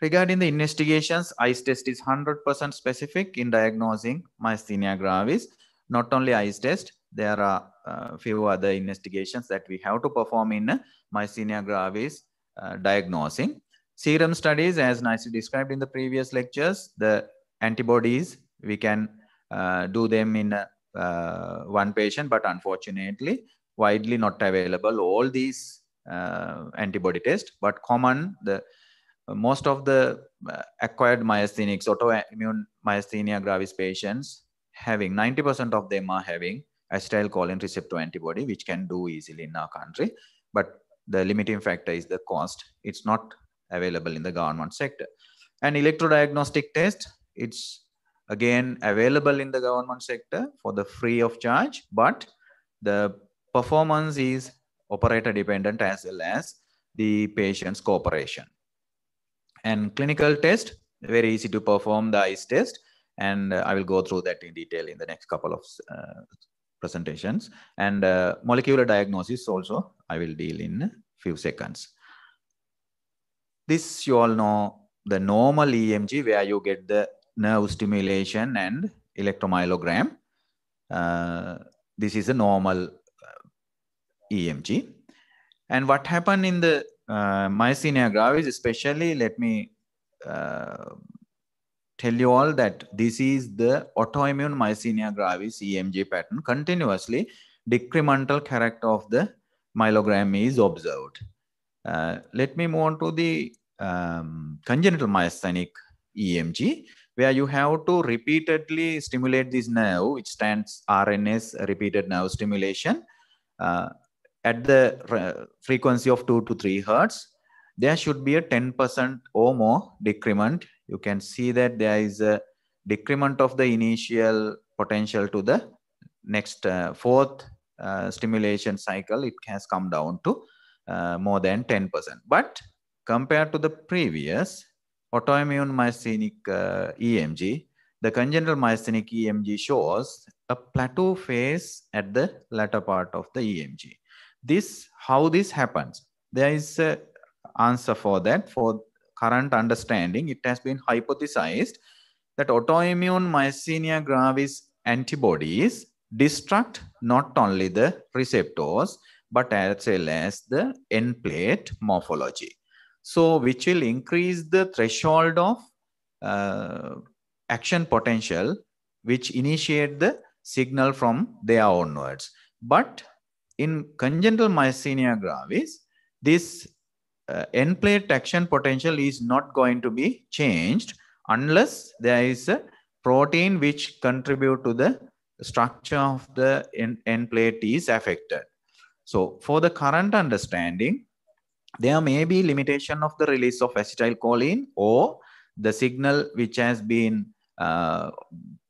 Regarding the investigations, ICE test is 100% specific in diagnosing myasthenia gravis. Not only ICE test, there are uh, few other investigations that we have to perform in myasthenia gravis uh, diagnosing. Serum studies, as nicely described in the previous lectures, the antibodies, we can uh, do them in a uh, one patient, but unfortunately, widely not available. All these uh, antibody tests, but common the uh, most of the uh, acquired myasthenics, autoimmune myasthenia gravis patients having 90% of them are having acetylcholine receptor antibody, which can do easily in our country. But the limiting factor is the cost. It's not available in the government sector. And electrodiagnostic test, it's again available in the government sector for the free of charge but the performance is operator dependent as well as the patient's cooperation and clinical test very easy to perform the ice test and uh, i will go through that in detail in the next couple of uh, presentations and uh, molecular diagnosis also i will deal in few seconds this you all know the normal emg where you get the nerve stimulation and electromyogram. Uh, this is a normal uh, EMG. And what happened in the uh, myasthenia gravis, especially, let me uh, tell you all that this is the autoimmune myasthenia gravis EMG pattern. Continuously, decremental character of the myelogram is observed. Uh, let me move on to the um, congenital myasthenic EMG where you have to repeatedly stimulate this nerve, which stands RNS, repeated nerve stimulation, uh, at the uh, frequency of 2 to 3 hertz. There should be a 10% or more decrement. You can see that there is a decrement of the initial potential to the next uh, fourth uh, stimulation cycle. It has come down to uh, more than 10%. But compared to the previous, autoimmune myasthenic uh, EMG, the congenital myasthenic EMG shows a plateau phase at the latter part of the EMG. This, how this happens, there is an answer for that. For current understanding, it has been hypothesized that autoimmune myasthenia gravis antibodies destruct not only the receptors, but as well as the end plate morphology. So which will increase the threshold of uh, action potential, which initiate the signal from there onwards. But in congenital myasthenia gravis, this uh, end plate action potential is not going to be changed unless there is a protein which contribute to the structure of the end plate is affected. So for the current understanding, there may be limitation of the release of acetylcholine or the signal which has been uh,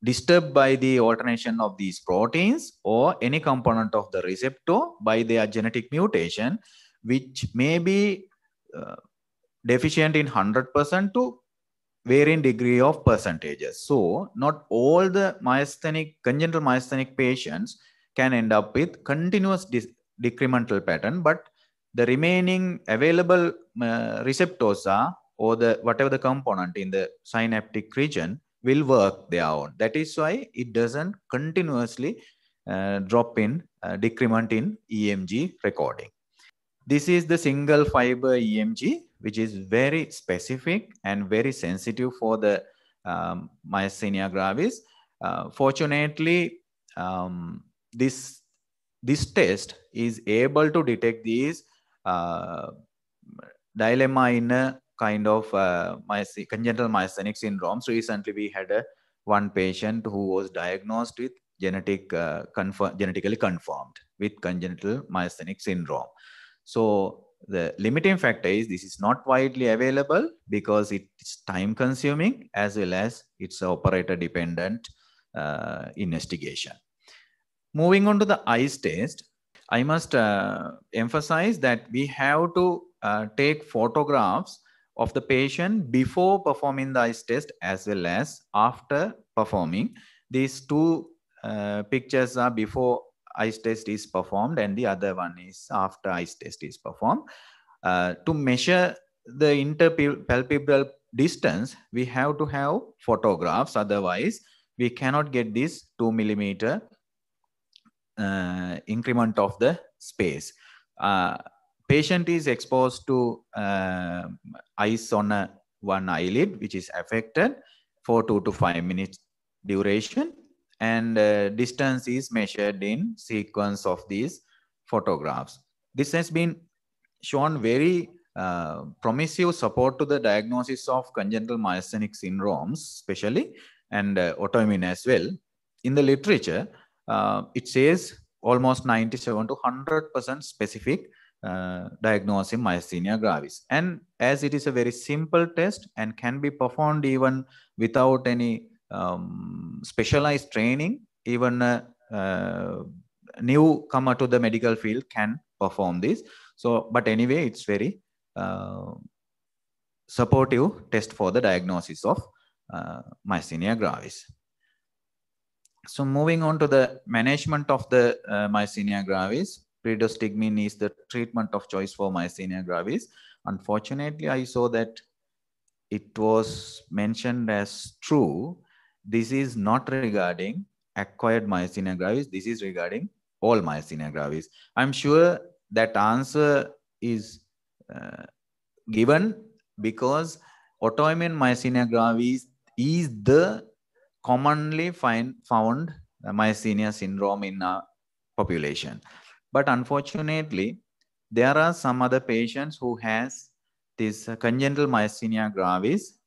disturbed by the alternation of these proteins or any component of the receptor by their genetic mutation, which may be uh, deficient in 100% to varying degree of percentages. So not all the myasthenic, congenital myasthenic patients can end up with continuous decremental pattern, but the remaining available uh, receptors are or the whatever the component in the synaptic region will work their own that is why it doesn't continuously uh, drop in uh, decrement in emg recording this is the single fiber emg which is very specific and very sensitive for the um, myasthenia gravis uh, fortunately um, this this test is able to detect these uh, dilemma in a kind of uh, myasthenic, congenital myasthenic So Recently, we had a, one patient who was diagnosed with genetic uh, confirm, genetically confirmed with congenital myasthenic syndrome. So the limiting factor is this is not widely available because it's time consuming as well as it's operator dependent uh, investigation. Moving on to the ice test, I must uh, emphasize that we have to uh, take photographs of the patient before performing the ice test as well as after performing. These two uh, pictures are before ice test is performed and the other one is after ice test is performed. Uh, to measure the interpalpebral distance, we have to have photographs. Otherwise, we cannot get this two millimeter uh, increment of the space. Uh, patient is exposed to uh, ice on a, one eyelid, which is affected for two to five minutes duration. And uh, distance is measured in sequence of these photographs. This has been shown very uh, promissive support to the diagnosis of congenital myasthenic syndromes, especially, and uh, autoimmune as well. In the literature, uh, it says almost 97 to 100% specific uh, myasthenia gravis. And as it is a very simple test and can be performed even without any um, specialized training, even a, uh, a uh, newcomer to the medical field can perform this. So, but anyway, it's very uh, supportive test for the diagnosis of uh, myasthenia gravis. So moving on to the management of the uh, myasthenia gravis, predostigmine is the treatment of choice for myasthenia gravis. Unfortunately, I saw that it was mentioned as true. This is not regarding acquired myasthenia gravis. This is regarding all myasthenia gravis. I'm sure that answer is uh, given because autoimmune myasthenia gravis is the commonly find found myasthenia syndrome in a population. But unfortunately, there are some other patients who has this congenital myasthenia gravis,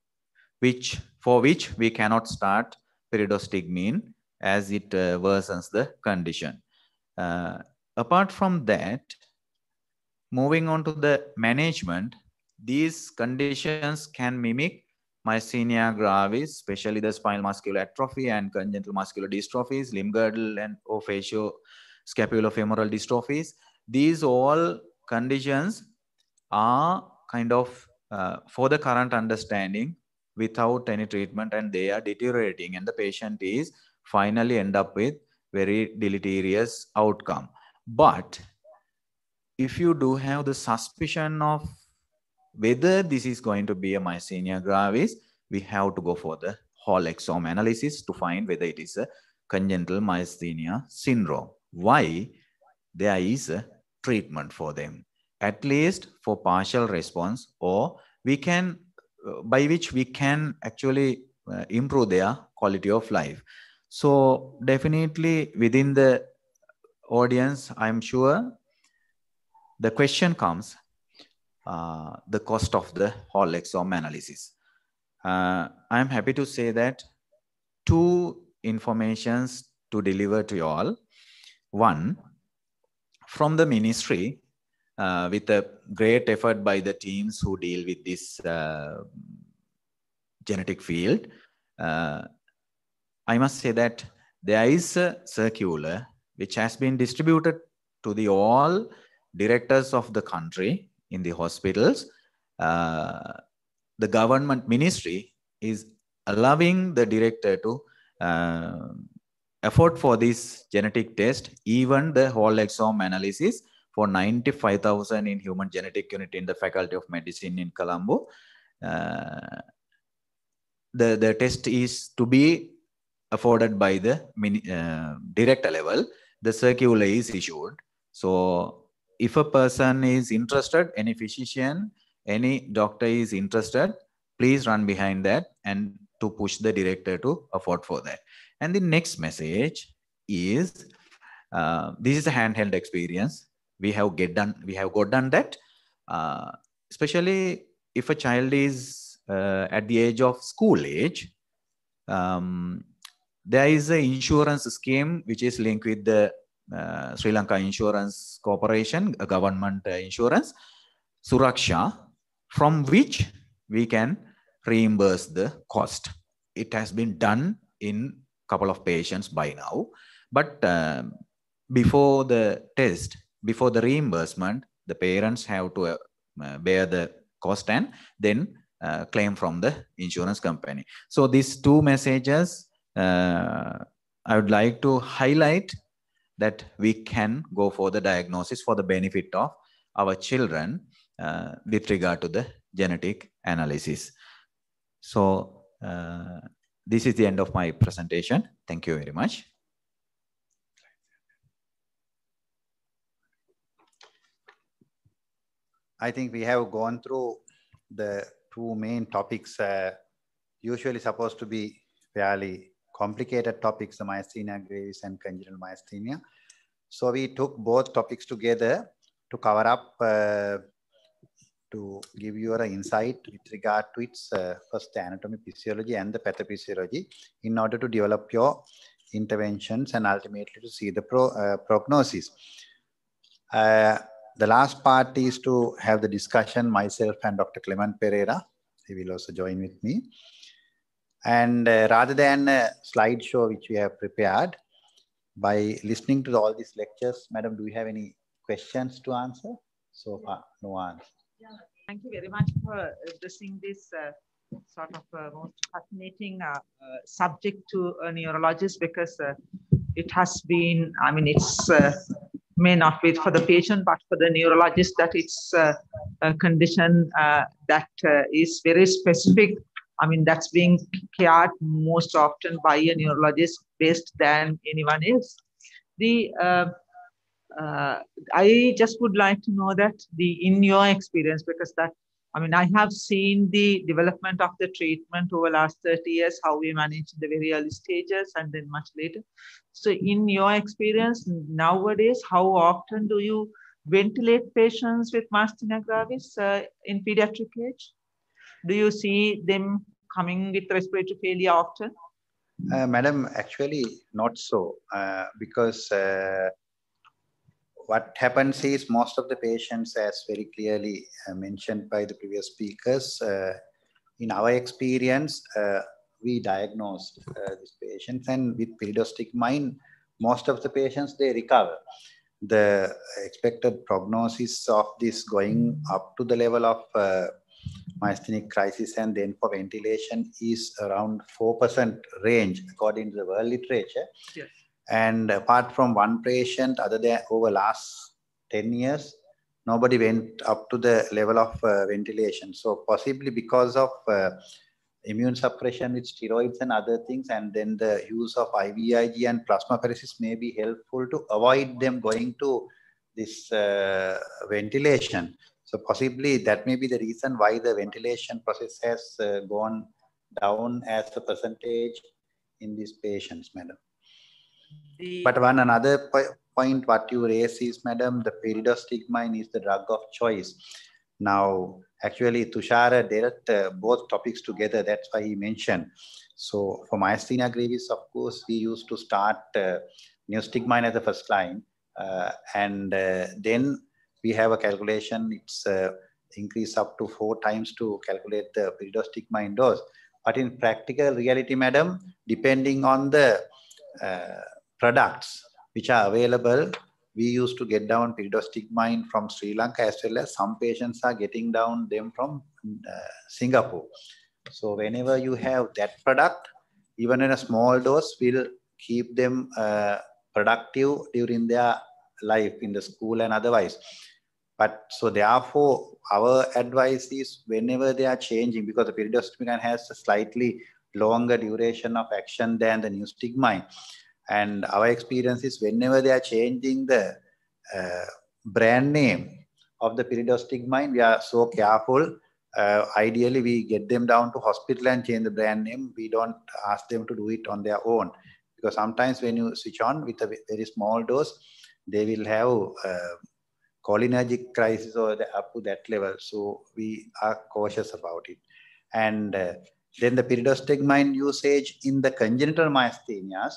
which for which we cannot start pyridostigmine as it uh, worsens the condition. Uh, apart from that, moving on to the management, these conditions can mimic myasthenia gravis, especially the spinal muscular atrophy and congenital muscular dystrophies, limb girdle and or facio femoral dystrophies. These all conditions are kind of uh, for the current understanding without any treatment and they are deteriorating and the patient is finally end up with very deleterious outcome. But if you do have the suspicion of whether this is going to be a myasthenia gravis, we have to go for the whole exome analysis to find whether it is a congenital myasthenia syndrome. Why? There is a treatment for them, at least for partial response, or we can, uh, by which we can actually uh, improve their quality of life. So definitely within the audience, I'm sure the question comes, uh, the cost of the whole exome analysis. Uh, I'm happy to say that two informations to deliver to you all. One, from the ministry, uh, with a great effort by the teams who deal with this uh, genetic field, uh, I must say that there is a circular which has been distributed to the all directors of the country in the hospitals, uh, the government ministry is allowing the director to uh, afford for this genetic test, even the whole exome analysis for 95,000 in human genetic unit in the Faculty of Medicine in Colombo. Uh, the, the test is to be afforded by the mini, uh, director level. The circular is issued. So if a person is interested, any physician, any doctor is interested, please run behind that and to push the director to afford for that. And the next message is uh, this is a handheld experience. We have get done. We have got done that. Uh, especially if a child is uh, at the age of school age, um, there is an insurance scheme which is linked with the uh, Sri Lanka Insurance Corporation, government uh, insurance, Suraksha, from which we can reimburse the cost. It has been done in couple of patients by now, but uh, before the test, before the reimbursement, the parents have to uh, uh, bear the cost and then uh, claim from the insurance company. So these two messages I would like to highlight that we can go for the diagnosis for the benefit of our children uh, with regard to the genetic analysis. So uh, this is the end of my presentation. Thank you very much. I think we have gone through the two main topics uh, usually supposed to be fairly complicated topics, the myasthenia gravis and congenital myasthenia. So we took both topics together to cover up, uh, to give you an insight with regard to its uh, first anatomy, physiology and the pathophysiology in order to develop your interventions and ultimately to see the pro, uh, prognosis. Uh, the last part is to have the discussion myself and Dr. Clement Pereira. He will also join with me. And uh, rather than a slideshow which we have prepared, by listening to the, all these lectures, madam, do we have any questions to answer? So far, no answer. Yeah. Thank you very much for addressing this uh, sort of uh, most fascinating uh, uh, subject to a neurologist because uh, it has been, I mean, it's may not be for the patient, but for the neurologist that it's a condition that is very specific I mean, that's being cared most often by a neurologist best than anyone else. The uh, uh, I just would like to know that the in your experience because that I mean I have seen the development of the treatment over the last 30 years how we manage the very early stages and then much later so in your experience nowadays how often do you ventilate patients with myasthenia gravis uh, in pediatric age do you see them coming with respiratory failure often? Uh, madam, actually not so uh, because uh, what happens is most of the patients, as very clearly uh, mentioned by the previous speakers, uh, in our experience, uh, we diagnosed these patients and with mind, most of the patients, they recover. The expected prognosis of this going up to the level of myasthenic crisis and then for ventilation is around 4% range according to the world literature. Yes. And apart from one patient, other than over last 10 years, nobody went up to the level of uh, ventilation. So possibly because of uh, immune suppression with steroids and other things, and then the use of IVIG and plasmapheresis may be helpful to avoid them going to this uh, ventilation. So possibly that may be the reason why the ventilation process has uh, gone down as a percentage in these patients, madam. The but one another po point what you raise is, madam, the pyridostigmine is the drug of choice. Now, actually, Tushara dealt uh, both topics together. That's why he mentioned. So for myasthenia gravis, of course, we used to start uh, neostigmine as the first line. Uh, and uh, then we have a calculation. It's uh, increased up to four times to calculate the periodostigma in dose. But in practical reality, madam, depending on the uh, products which are available, we used to get down pyridostigmine from Sri Lanka as well as some patients are getting down them from uh, Singapore. So whenever you have that product, even in a small dose, will keep them uh, productive during their life in the school and otherwise. But so therefore, our advice is whenever they are changing, because the pyridoxine has a slightly longer duration of action than the new stigma, And our experience is whenever they are changing the uh, brand name of the pyridostigmine, we are so careful. Uh, ideally, we get them down to hospital and change the brand name. We don't ask them to do it on their own. Because sometimes when you switch on with a very small dose, they will have uh, cholinergic crisis or the, up to that level. So we are cautious about it. And uh, then the pyridostigmine usage in the congenital myasthenias.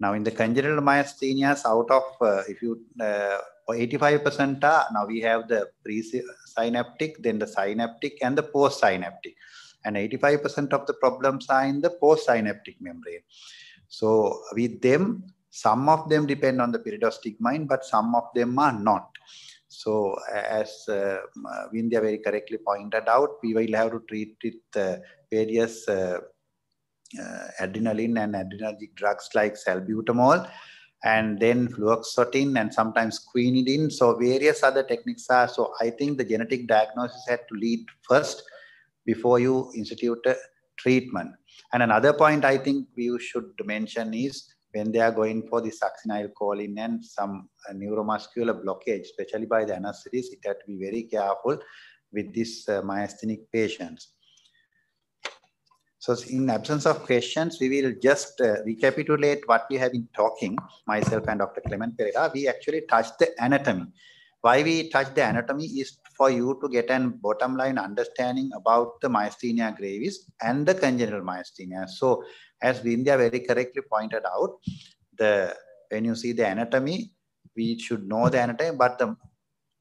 Now in the congenital myasthenias, out of uh, if you 85% uh, are now we have the presynaptic, then the synaptic, and the post-synaptic. And 85% of the problems are in the post-synaptic membrane. So with them, some of them depend on the pyridostigmine, but some of them are not. So as um, uh, Vindya very correctly pointed out, we will have to treat with uh, various uh, uh, adrenaline and adrenergic drugs like salbutamol and then fluoxetine and sometimes quinidine. So various other techniques are. So I think the genetic diagnosis had to lead first before you institute treatment. And another point I think you should mention is when they are going for the succinylcholine and some uh, neuromuscular blockage, especially by the anesthetist, it had to be very careful with these uh, myasthenic patients. So in absence of questions, we will just uh, recapitulate what we have been talking, myself and Dr. Clement Pereira. We actually touched the anatomy. Why we touch the anatomy is for you to get an bottom line understanding about the myasthenia gravis and the congenital myasthenia. So as Vindya very correctly pointed out, the when you see the anatomy, we should know the anatomy, but the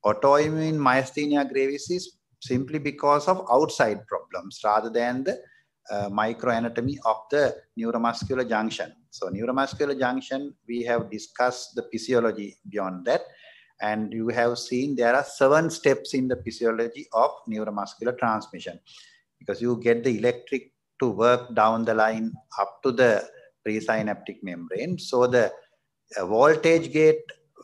autoimmune myasthenia gravis is simply because of outside problems rather than the uh, microanatomy of the neuromuscular junction. So neuromuscular junction, we have discussed the physiology beyond that. And you have seen there are seven steps in the physiology of neuromuscular transmission because you get the electric to work down the line up to the presynaptic membrane. So the uh, voltage gate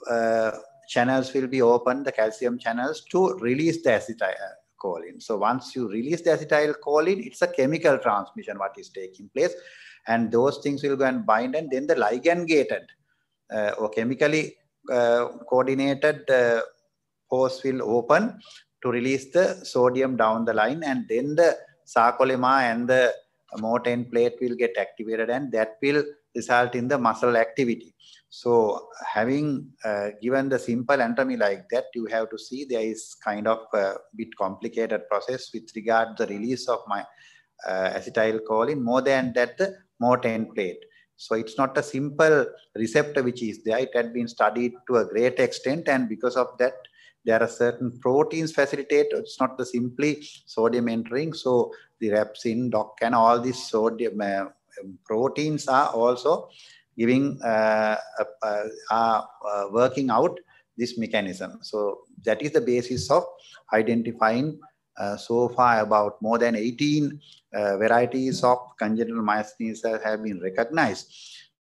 uh, channels will be open, the calcium channels to release the acetylcholine. So once you release the acetylcholine, it's a chemical transmission what is taking place. And those things will go and bind and then the ligand gated uh, or chemically uh, coordinated hose uh, will open to release the sodium down the line and then the sarcolemma and the motain plate will get activated and that will result in the muscle activity. So having uh, given the simple anatomy like that, you have to see there is kind of a bit complicated process with regard the release of my uh, acetylcholine more than that the motain plate. So it's not a simple receptor which is there. It had been studied to a great extent, and because of that, there are certain proteins facilitate. It's not the simply sodium entering. So the rapsin, doc, and all these sodium uh, um, proteins are also giving uh, uh, working out this mechanism. So that is the basis of identifying uh, so far, about more than 18 uh, varieties of congenital myasthenia have been recognized.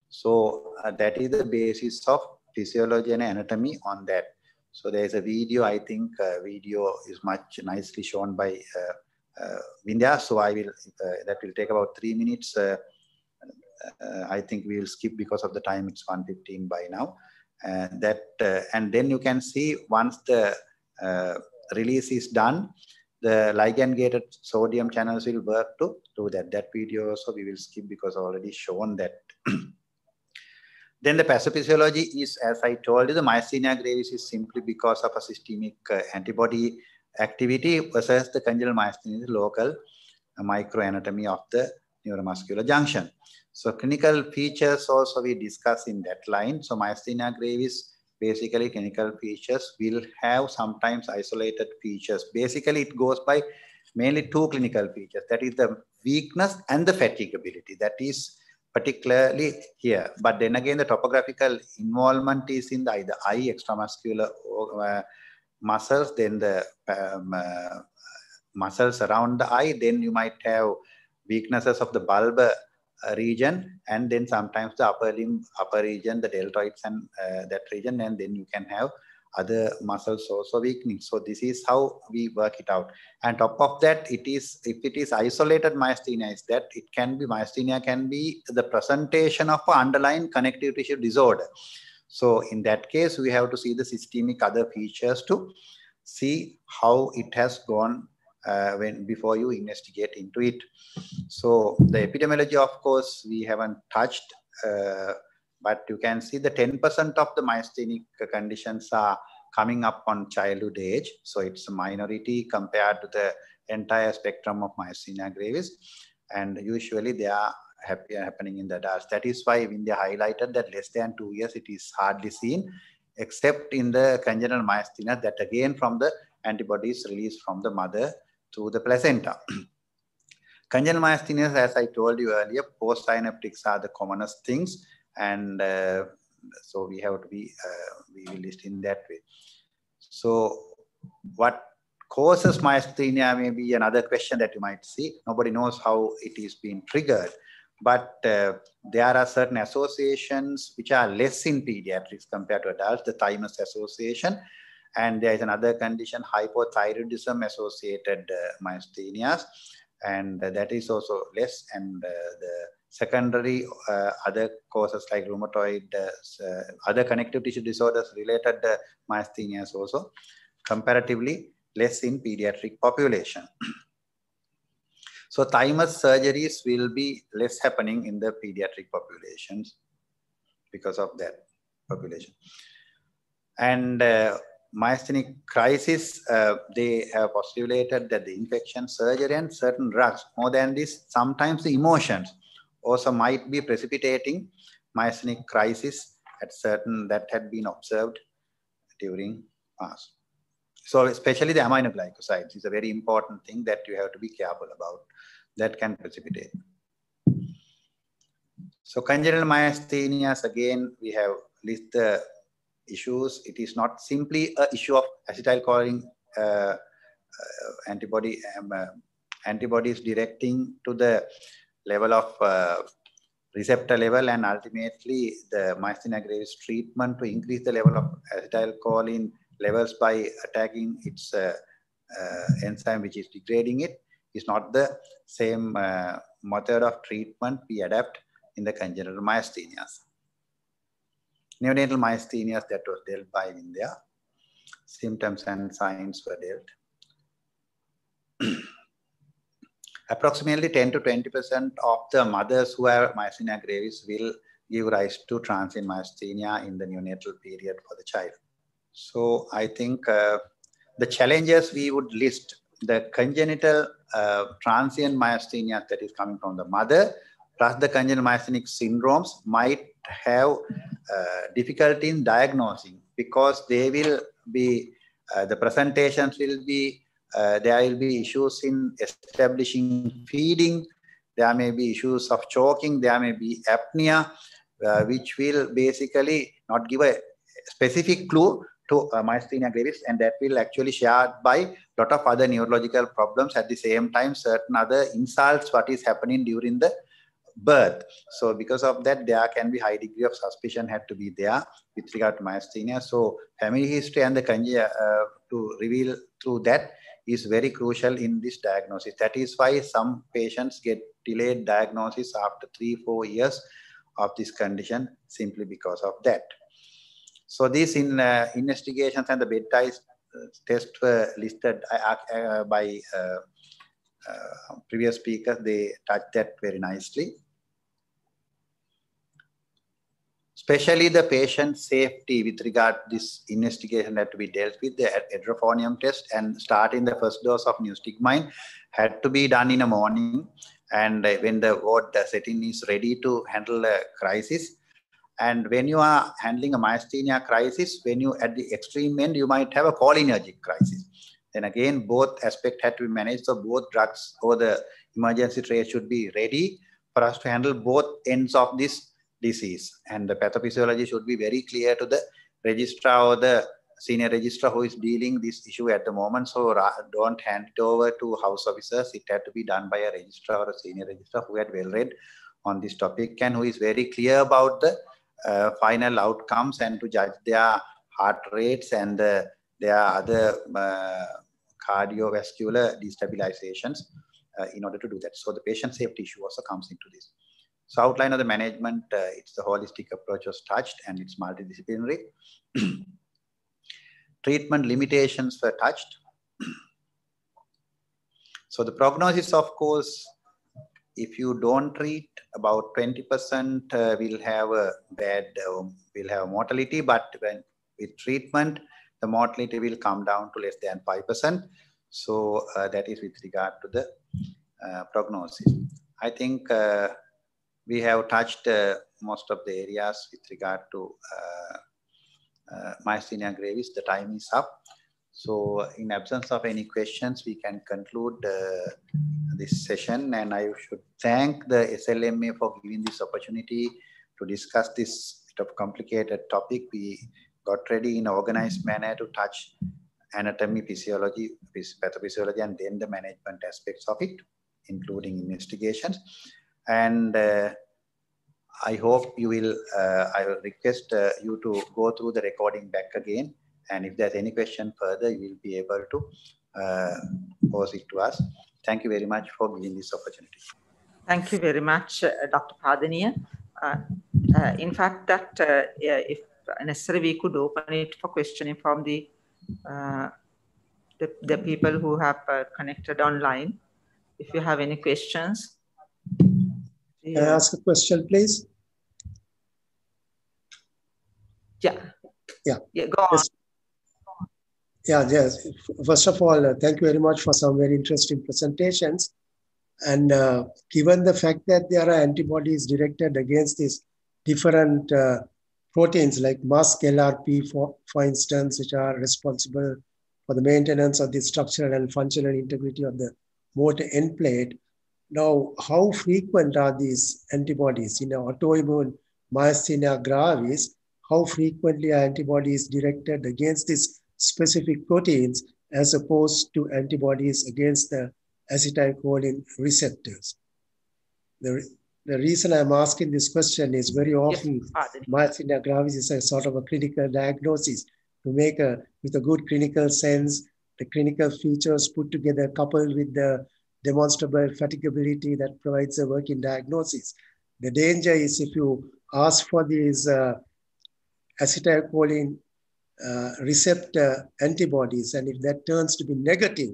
So uh, that is the basis of physiology and anatomy on that. So there is a video, I think uh, video is much nicely shown by uh, uh, Vindya. So I will, that will take about three minutes. I think we will skip because of the time, it's 1.15 by now. that, and then you can see once the release is done, the ligand gated sodium channels will work to do that. That video also we will skip because I already shown that. then the pathophysiology is, as I told you, the myasthenia gravis is simply because of a systemic uh, antibody activity versus the congenital myasthenia, local uh, microanatomy of the neuromuscular junction. So clinical features also we discuss in that line. So myasthenia gravis basically clinical features will have sometimes isolated features. Basically, it goes by mainly two clinical features. That is the weakness and the fatigability. That is particularly here. But then again, the topographical involvement is in the either eye, extramuscular uh, muscles, then the um, uh, muscles around the eye. Then you might have weaknesses of the bulbar region and then sometimes the upper limb upper region the deltoids and uh, that region and then you can have other muscles also weakening so this is how we work it out and top of that it is if it is isolated myasthenia is that it can be myasthenia can be the presentation of underlying connective tissue disorder so in that case we have to see the systemic other features to see how it has gone uh, when before you investigate into it. So the epidemiology, of course, we haven't touched, uh, but you can see the 10% of the myasthenic conditions are coming up on childhood age. So it's a minority compared to the entire spectrum of myasthenia gravis. And usually they are happening in the adults. That is why when they highlighted that less than two years, it is hardly seen, except in the congenital myasthenia that again from the antibodies released from the mother to the placenta. Congenital myasthenias, as I told you earlier, postsynaptics are the commonest things. And uh, so we have to be, uh, we will list in that way. So what causes myasthenia may be another question that you might see. Nobody knows how it is being triggered. But uh, there are certain associations which are less in pediatrics compared to adults, the thymus association, and there is another condition, hypothyroidism associated uh, myasthenias, and uh, that is also less. And uh, the secondary uh, other causes like rheumatoid, uh, other connective tissue disorders related uh, myasthenias also comparatively less in pediatric population. so thymus surgeries will be less happening in the pediatric populations because of that population. And uh, myasthenic crisis, uh, they have postulated that the infection, surgery, and certain drugs, more than this, sometimes the emotions also might be precipitating myasthenic crisis at certain that had been observed during past. So especially the aminoglycosides is a very important thing that you have to be careful about that can precipitate. So congenital myasthenias, again, we have list the issues. It is not simply an issue of acetylcholine uh, uh, antibody um, uh, antibodies directing to the level of uh, receptor level and ultimately the myasthenia gravis treatment to increase the level of acetylcholine levels by attacking its enzyme which is degrading it is not the same uh, method of treatment we adapt in the congenital myasthenias neonatal myasthenias that was dealt by in India. Symptoms and signs were dealt. Approximately 10 to 20% of the mothers who have myasthenia gravis will give rise to transient myasthenia in the neonatal period for the child. So I think uh, the challenges we would list, the congenital uh, transient myasthenia that is coming from the mother, plus the congenital myasthenic syndromes might have uh, difficulty in diagnosing because they will be uh, the presentations will be uh, there will be issues in establishing feeding there may be issues of choking there may be apnea which will basically not give a specific clue to uh, myasthenia gravis and that will actually shared by lot of other neurological problems at the same time certain other insults what is happening during the birth. So because of that, there can be high degree of suspicion had to be there with regard to myasthenia. So family history and the conge- uh, to reveal through that is very crucial in this diagnosis. That is why some patients get delayed diagnosis after three, four years of this condition simply because of that. So these in uh, investigations and the bed ties uh, test were listed uh, uh, by previous speakers. They touched that very nicely. especially the patient safety with regard this investigation that we dealt with the hydrophonium test and starting the first dose of neostigmine had to be done in the morning and uh, when the ward setting is ready to handle a crisis and when you are handling a myasthenia crisis when you at the extreme end you might have a cholinergic crisis then again both aspect had to be managed so both drugs or the emergency tray should be ready for us to handle both ends of this disease. And the pathophysiology should be very clear to the registrar or the senior registrar who is dealing this issue at the moment. So don't hand it over to house officers. It had to be done by a registrar or a senior registrar who had well read on this topic and who is very clear about the uh, final outcomes and to judge their heart rates and the, uh, their other uh, cardiovascular destabilizations uh, in order to do that. So the patient safety issue also comes into this. So outline of the management, uh, it's the holistic approach was touched and it's multidisciplinary. Treatment limitations were touched. so the prognosis, of course, if you don't treat, about 20% uh, will have a bad, um, will have mortality, but when with treatment, the mortality will come down to less than 5%. So uh, that is with regard to the uh, prognosis. I think uh, we have touched uh, most of the areas with regard to uh, uh, myasthenia gravis. The time is up. So in absence of any questions, we can conclude uh, this session. And I should thank the SLMA for giving this opportunity to discuss this complicated topic. We got ready in organized manner to touch anatomy, physiology, pathophysiology, and then the management aspects of it, including investigations and uh, I hope you will, uh, I will request uh, you to go through the recording back again. And if there's any question further, you will be able to pose it to us. Thank you very much for giving this opportunity. Thank you very much, Dr. Padania. in fact, that if necessary, we could open it for questioning from the uh, the, the people who have uh, connected online. If you have any questions, yeah. Can I ask a question, please? Yeah. Yeah. Yeah, go on. Yes. Yeah, yes. First of all, uh, thank you very much for some very interesting presentations. And uh, given the fact that there are antibodies directed against these different uh, proteins like MuSK LRP, for, for instance, which are responsible for the maintenance of the structural and functional integrity of the motor end plate, now, how frequent are these antibodies in autoimmune myasthenia gravis? How frequently are antibodies directed against these specific proteins as opposed to antibodies against the acetylcholine receptors? The, the reason I'm asking this question is very often yes. myasthenia gravis is a sort of a clinical diagnosis to make a, with a good clinical sense, the clinical features put together coupled with the demonstrable fatigability that provides a working diagnosis. The danger is if you ask for these uh, acetylcholine uh, receptor antibodies, and if that turns to be negative,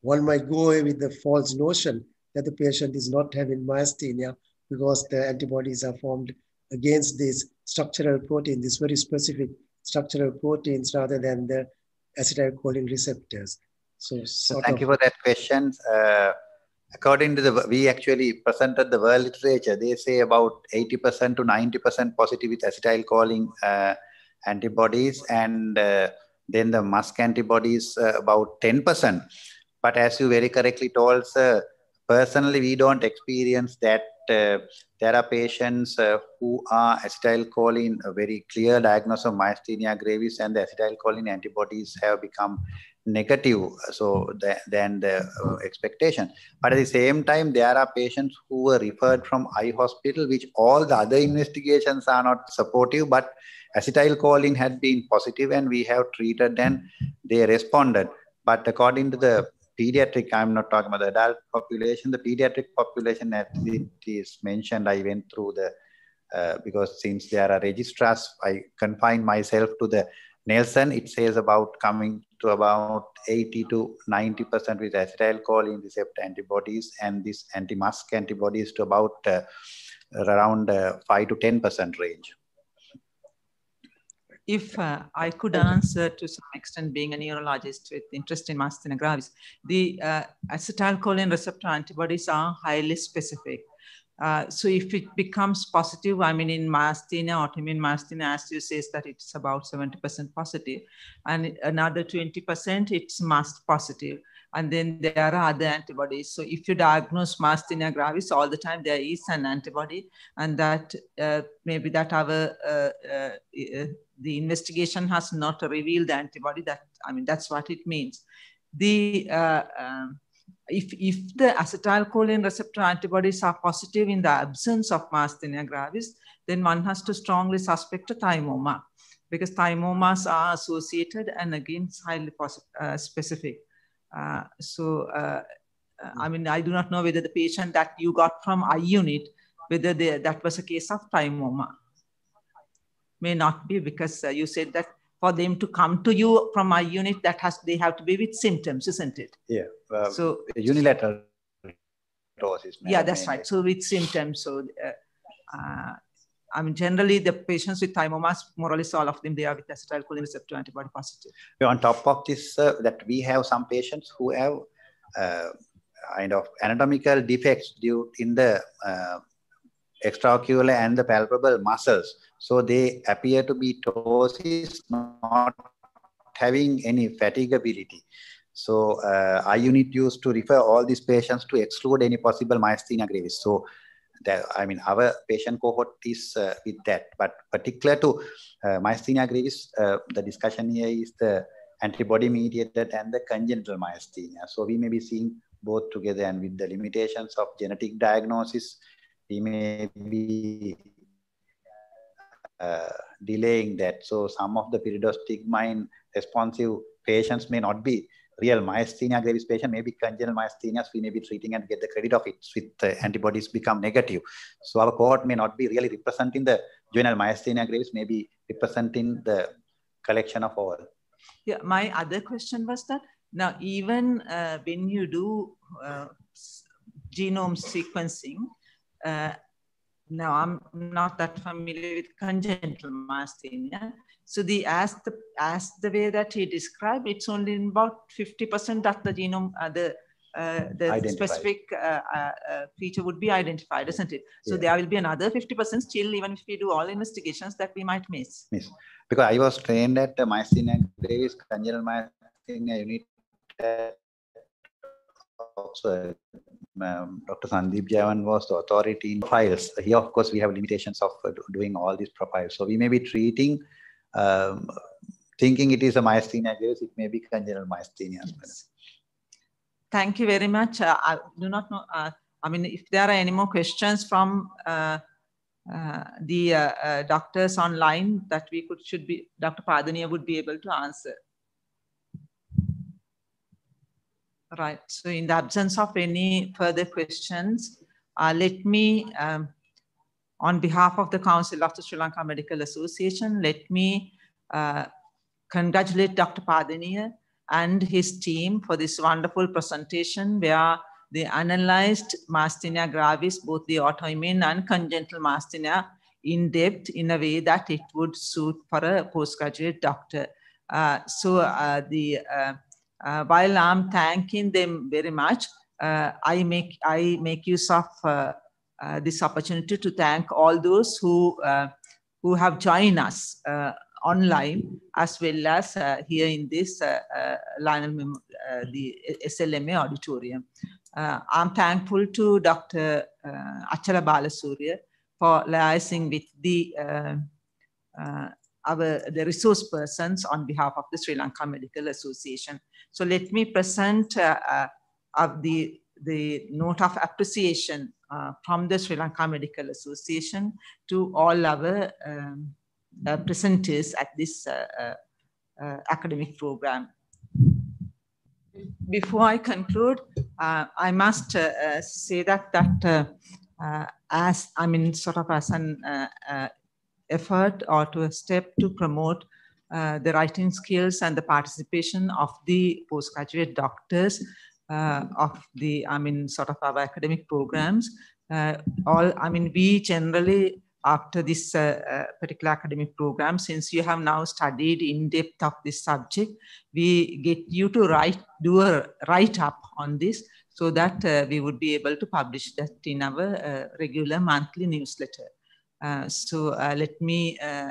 one might go away with the false notion that the patient is not having myasthenia because the antibodies are formed against this structural protein, this very specific structural proteins rather than the acetylcholine receptors. So, so thank of, you for that question. Uh, according to the we actually presented the world literature they say about 80% to 90% positive with acetylcholine uh, antibodies and uh, then the musk antibodies uh, about 10% but as you very correctly told sir personally we don't experience that uh, there are patients uh, who are acetylcholine a very clear diagnosis of myasthenia gravis and the acetylcholine antibodies have become negative so th- than the uh, expectation but at the same time there are patients who were referred from eye hospital which all the other investigations are not supportive but acetylcholine had been positive and we have treated and they responded but according to the pediatric i'm not talking about the adult population the pediatric population as it is mentioned i went through the uh, because since there are registrars i confined myself to the Nielsen, it says about coming to about 80 to 90% with acetylcholine receptor antibodies and this anti-mask antibodies to about uh, around uh, 5 to 10% range. If uh, I could answer to some extent, being a neurologist with interest in myasthenia gravis, the uh, acetylcholine receptor antibodies are highly specific uh, so if it becomes positive, I mean, in myasthenia, autoimmune myasthenia, as you say, that it's about 70% positive and another 20%, it's must positive, positive. And then there are other antibodies. So if you diagnose myasthenia gravis all the time, there is an antibody and that uh, maybe that our, uh, uh, uh the investigation has not revealed the antibody that, I mean, that's what it means. The um, if, if the acetylcholine receptor antibodies are positive in the absence of myasthenia gravis, then one has to strongly suspect a thymoma because thymomas are associated and again highly uh, specific. Uh, so, uh, uh, I mean, I do not know whether the patient that you got from I unit, whether they, that was a case of thymoma. May not be because uh, you said that for them to come to you from our unit that has they have to be with symptoms isn't it yeah so unilateral doses yeah that's right so with symptoms so uh, uh, I mean, generally, the patients with thymomas, more or less all of them, they are with acetylcholine receptor antibody positive. On top of this, uh, that we have some patients who have uh, kind of anatomical defects due in the uh, extraocular and the palpable muscles. So they appear to be ptosis, not having any fatigability. So uh, I unit used to refer all these patients to exclude any possible myasthenia gravis. So that, I mean, our patient cohort is uh, with that, but particular to uh, myasthenia gravis, uh, the discussion here is the antibody mediated and the congenital myasthenia. So we may be seeing both together and with the limitations of genetic diagnosis we may be uh, delaying that. So some of the pyridostigmine responsive patients may not be real myasthenia gravis patient, maybe congenital myasthenias we may be treating and get the credit of it with the antibodies become negative. So our cohort may not be really representing the juvenile myasthenia gravis, maybe representing the collection of all. Yeah, my other question was that now even uh, when you do uh, genome sequencing, uh, now I'm not that familiar with congenital myasthenia. So the as the as the way that he described, it's only in about 50% that the genome uh, the uh, the specific uh, uh, uh, feature would be identified, isn't it? So yeah. there will be another 50% still, even if we do all investigations that we might miss. Miss, because I was trained at the myasthenia gravis, congenital myasthenia unit um, Dr. Sandeep Jayan was the authority in files. Here, of course, we have limitations of uh, doing all these profiles. So we may be treating, um, thinking it is a myasthenia gravis, it may be congenital myasthenia Yes. Thank you very much. Uh, I do not know. Uh, I mean, if there are any more questions from uh, uh the uh, doctors online that we could should be Dr. Padania would be able to answer. Right, so in the absence of any further questions, uh, let me, um, on behalf of the Council of the Sri Lanka Medical Association, let me uh, congratulate Dr. Padaniya and his team for this wonderful presentation where they analyzed myasthenia gravis, both the autoimmune and congenital myasthenia in depth in a way that it would suit for a postgraduate doctor. Uh, so uh, the uh, uh, while I'm thanking them very much, uh, I make I make use of uh, uh this opportunity to thank all those who uh, who have joined us uh, online as well as here in this Lionel Mem the SLMA auditorium. I'm thankful to Dr. Achala Balasurya for liaising with the our, the resource persons on behalf of the Sri Lanka Medical Association. So let me present uh, uh, the, the note of appreciation uh, from the Sri Lanka Medical Association to all our um, presenters at this academic program before I conclude, uh, I must uh, say that that as I mean, sort of as an effort or to a step to promote uh, the writing skills and the participation of the postgraduate doctors uh, of the, I mean, sort of our academic programs. Uh, all, I mean, we generally, after this uh, uh, particular academic program, since you have now studied in depth of this subject, we get you to write, do a write up on this so that uh, we would be able to publish that in our regular monthly newsletter. Uh, so uh, let me uh,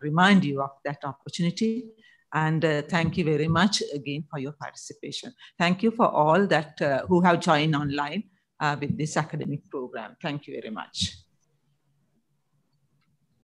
remind you of that opportunity and thank you very much again for your participation. Thank you for all that who have joined online with this academic program. Thank you very much.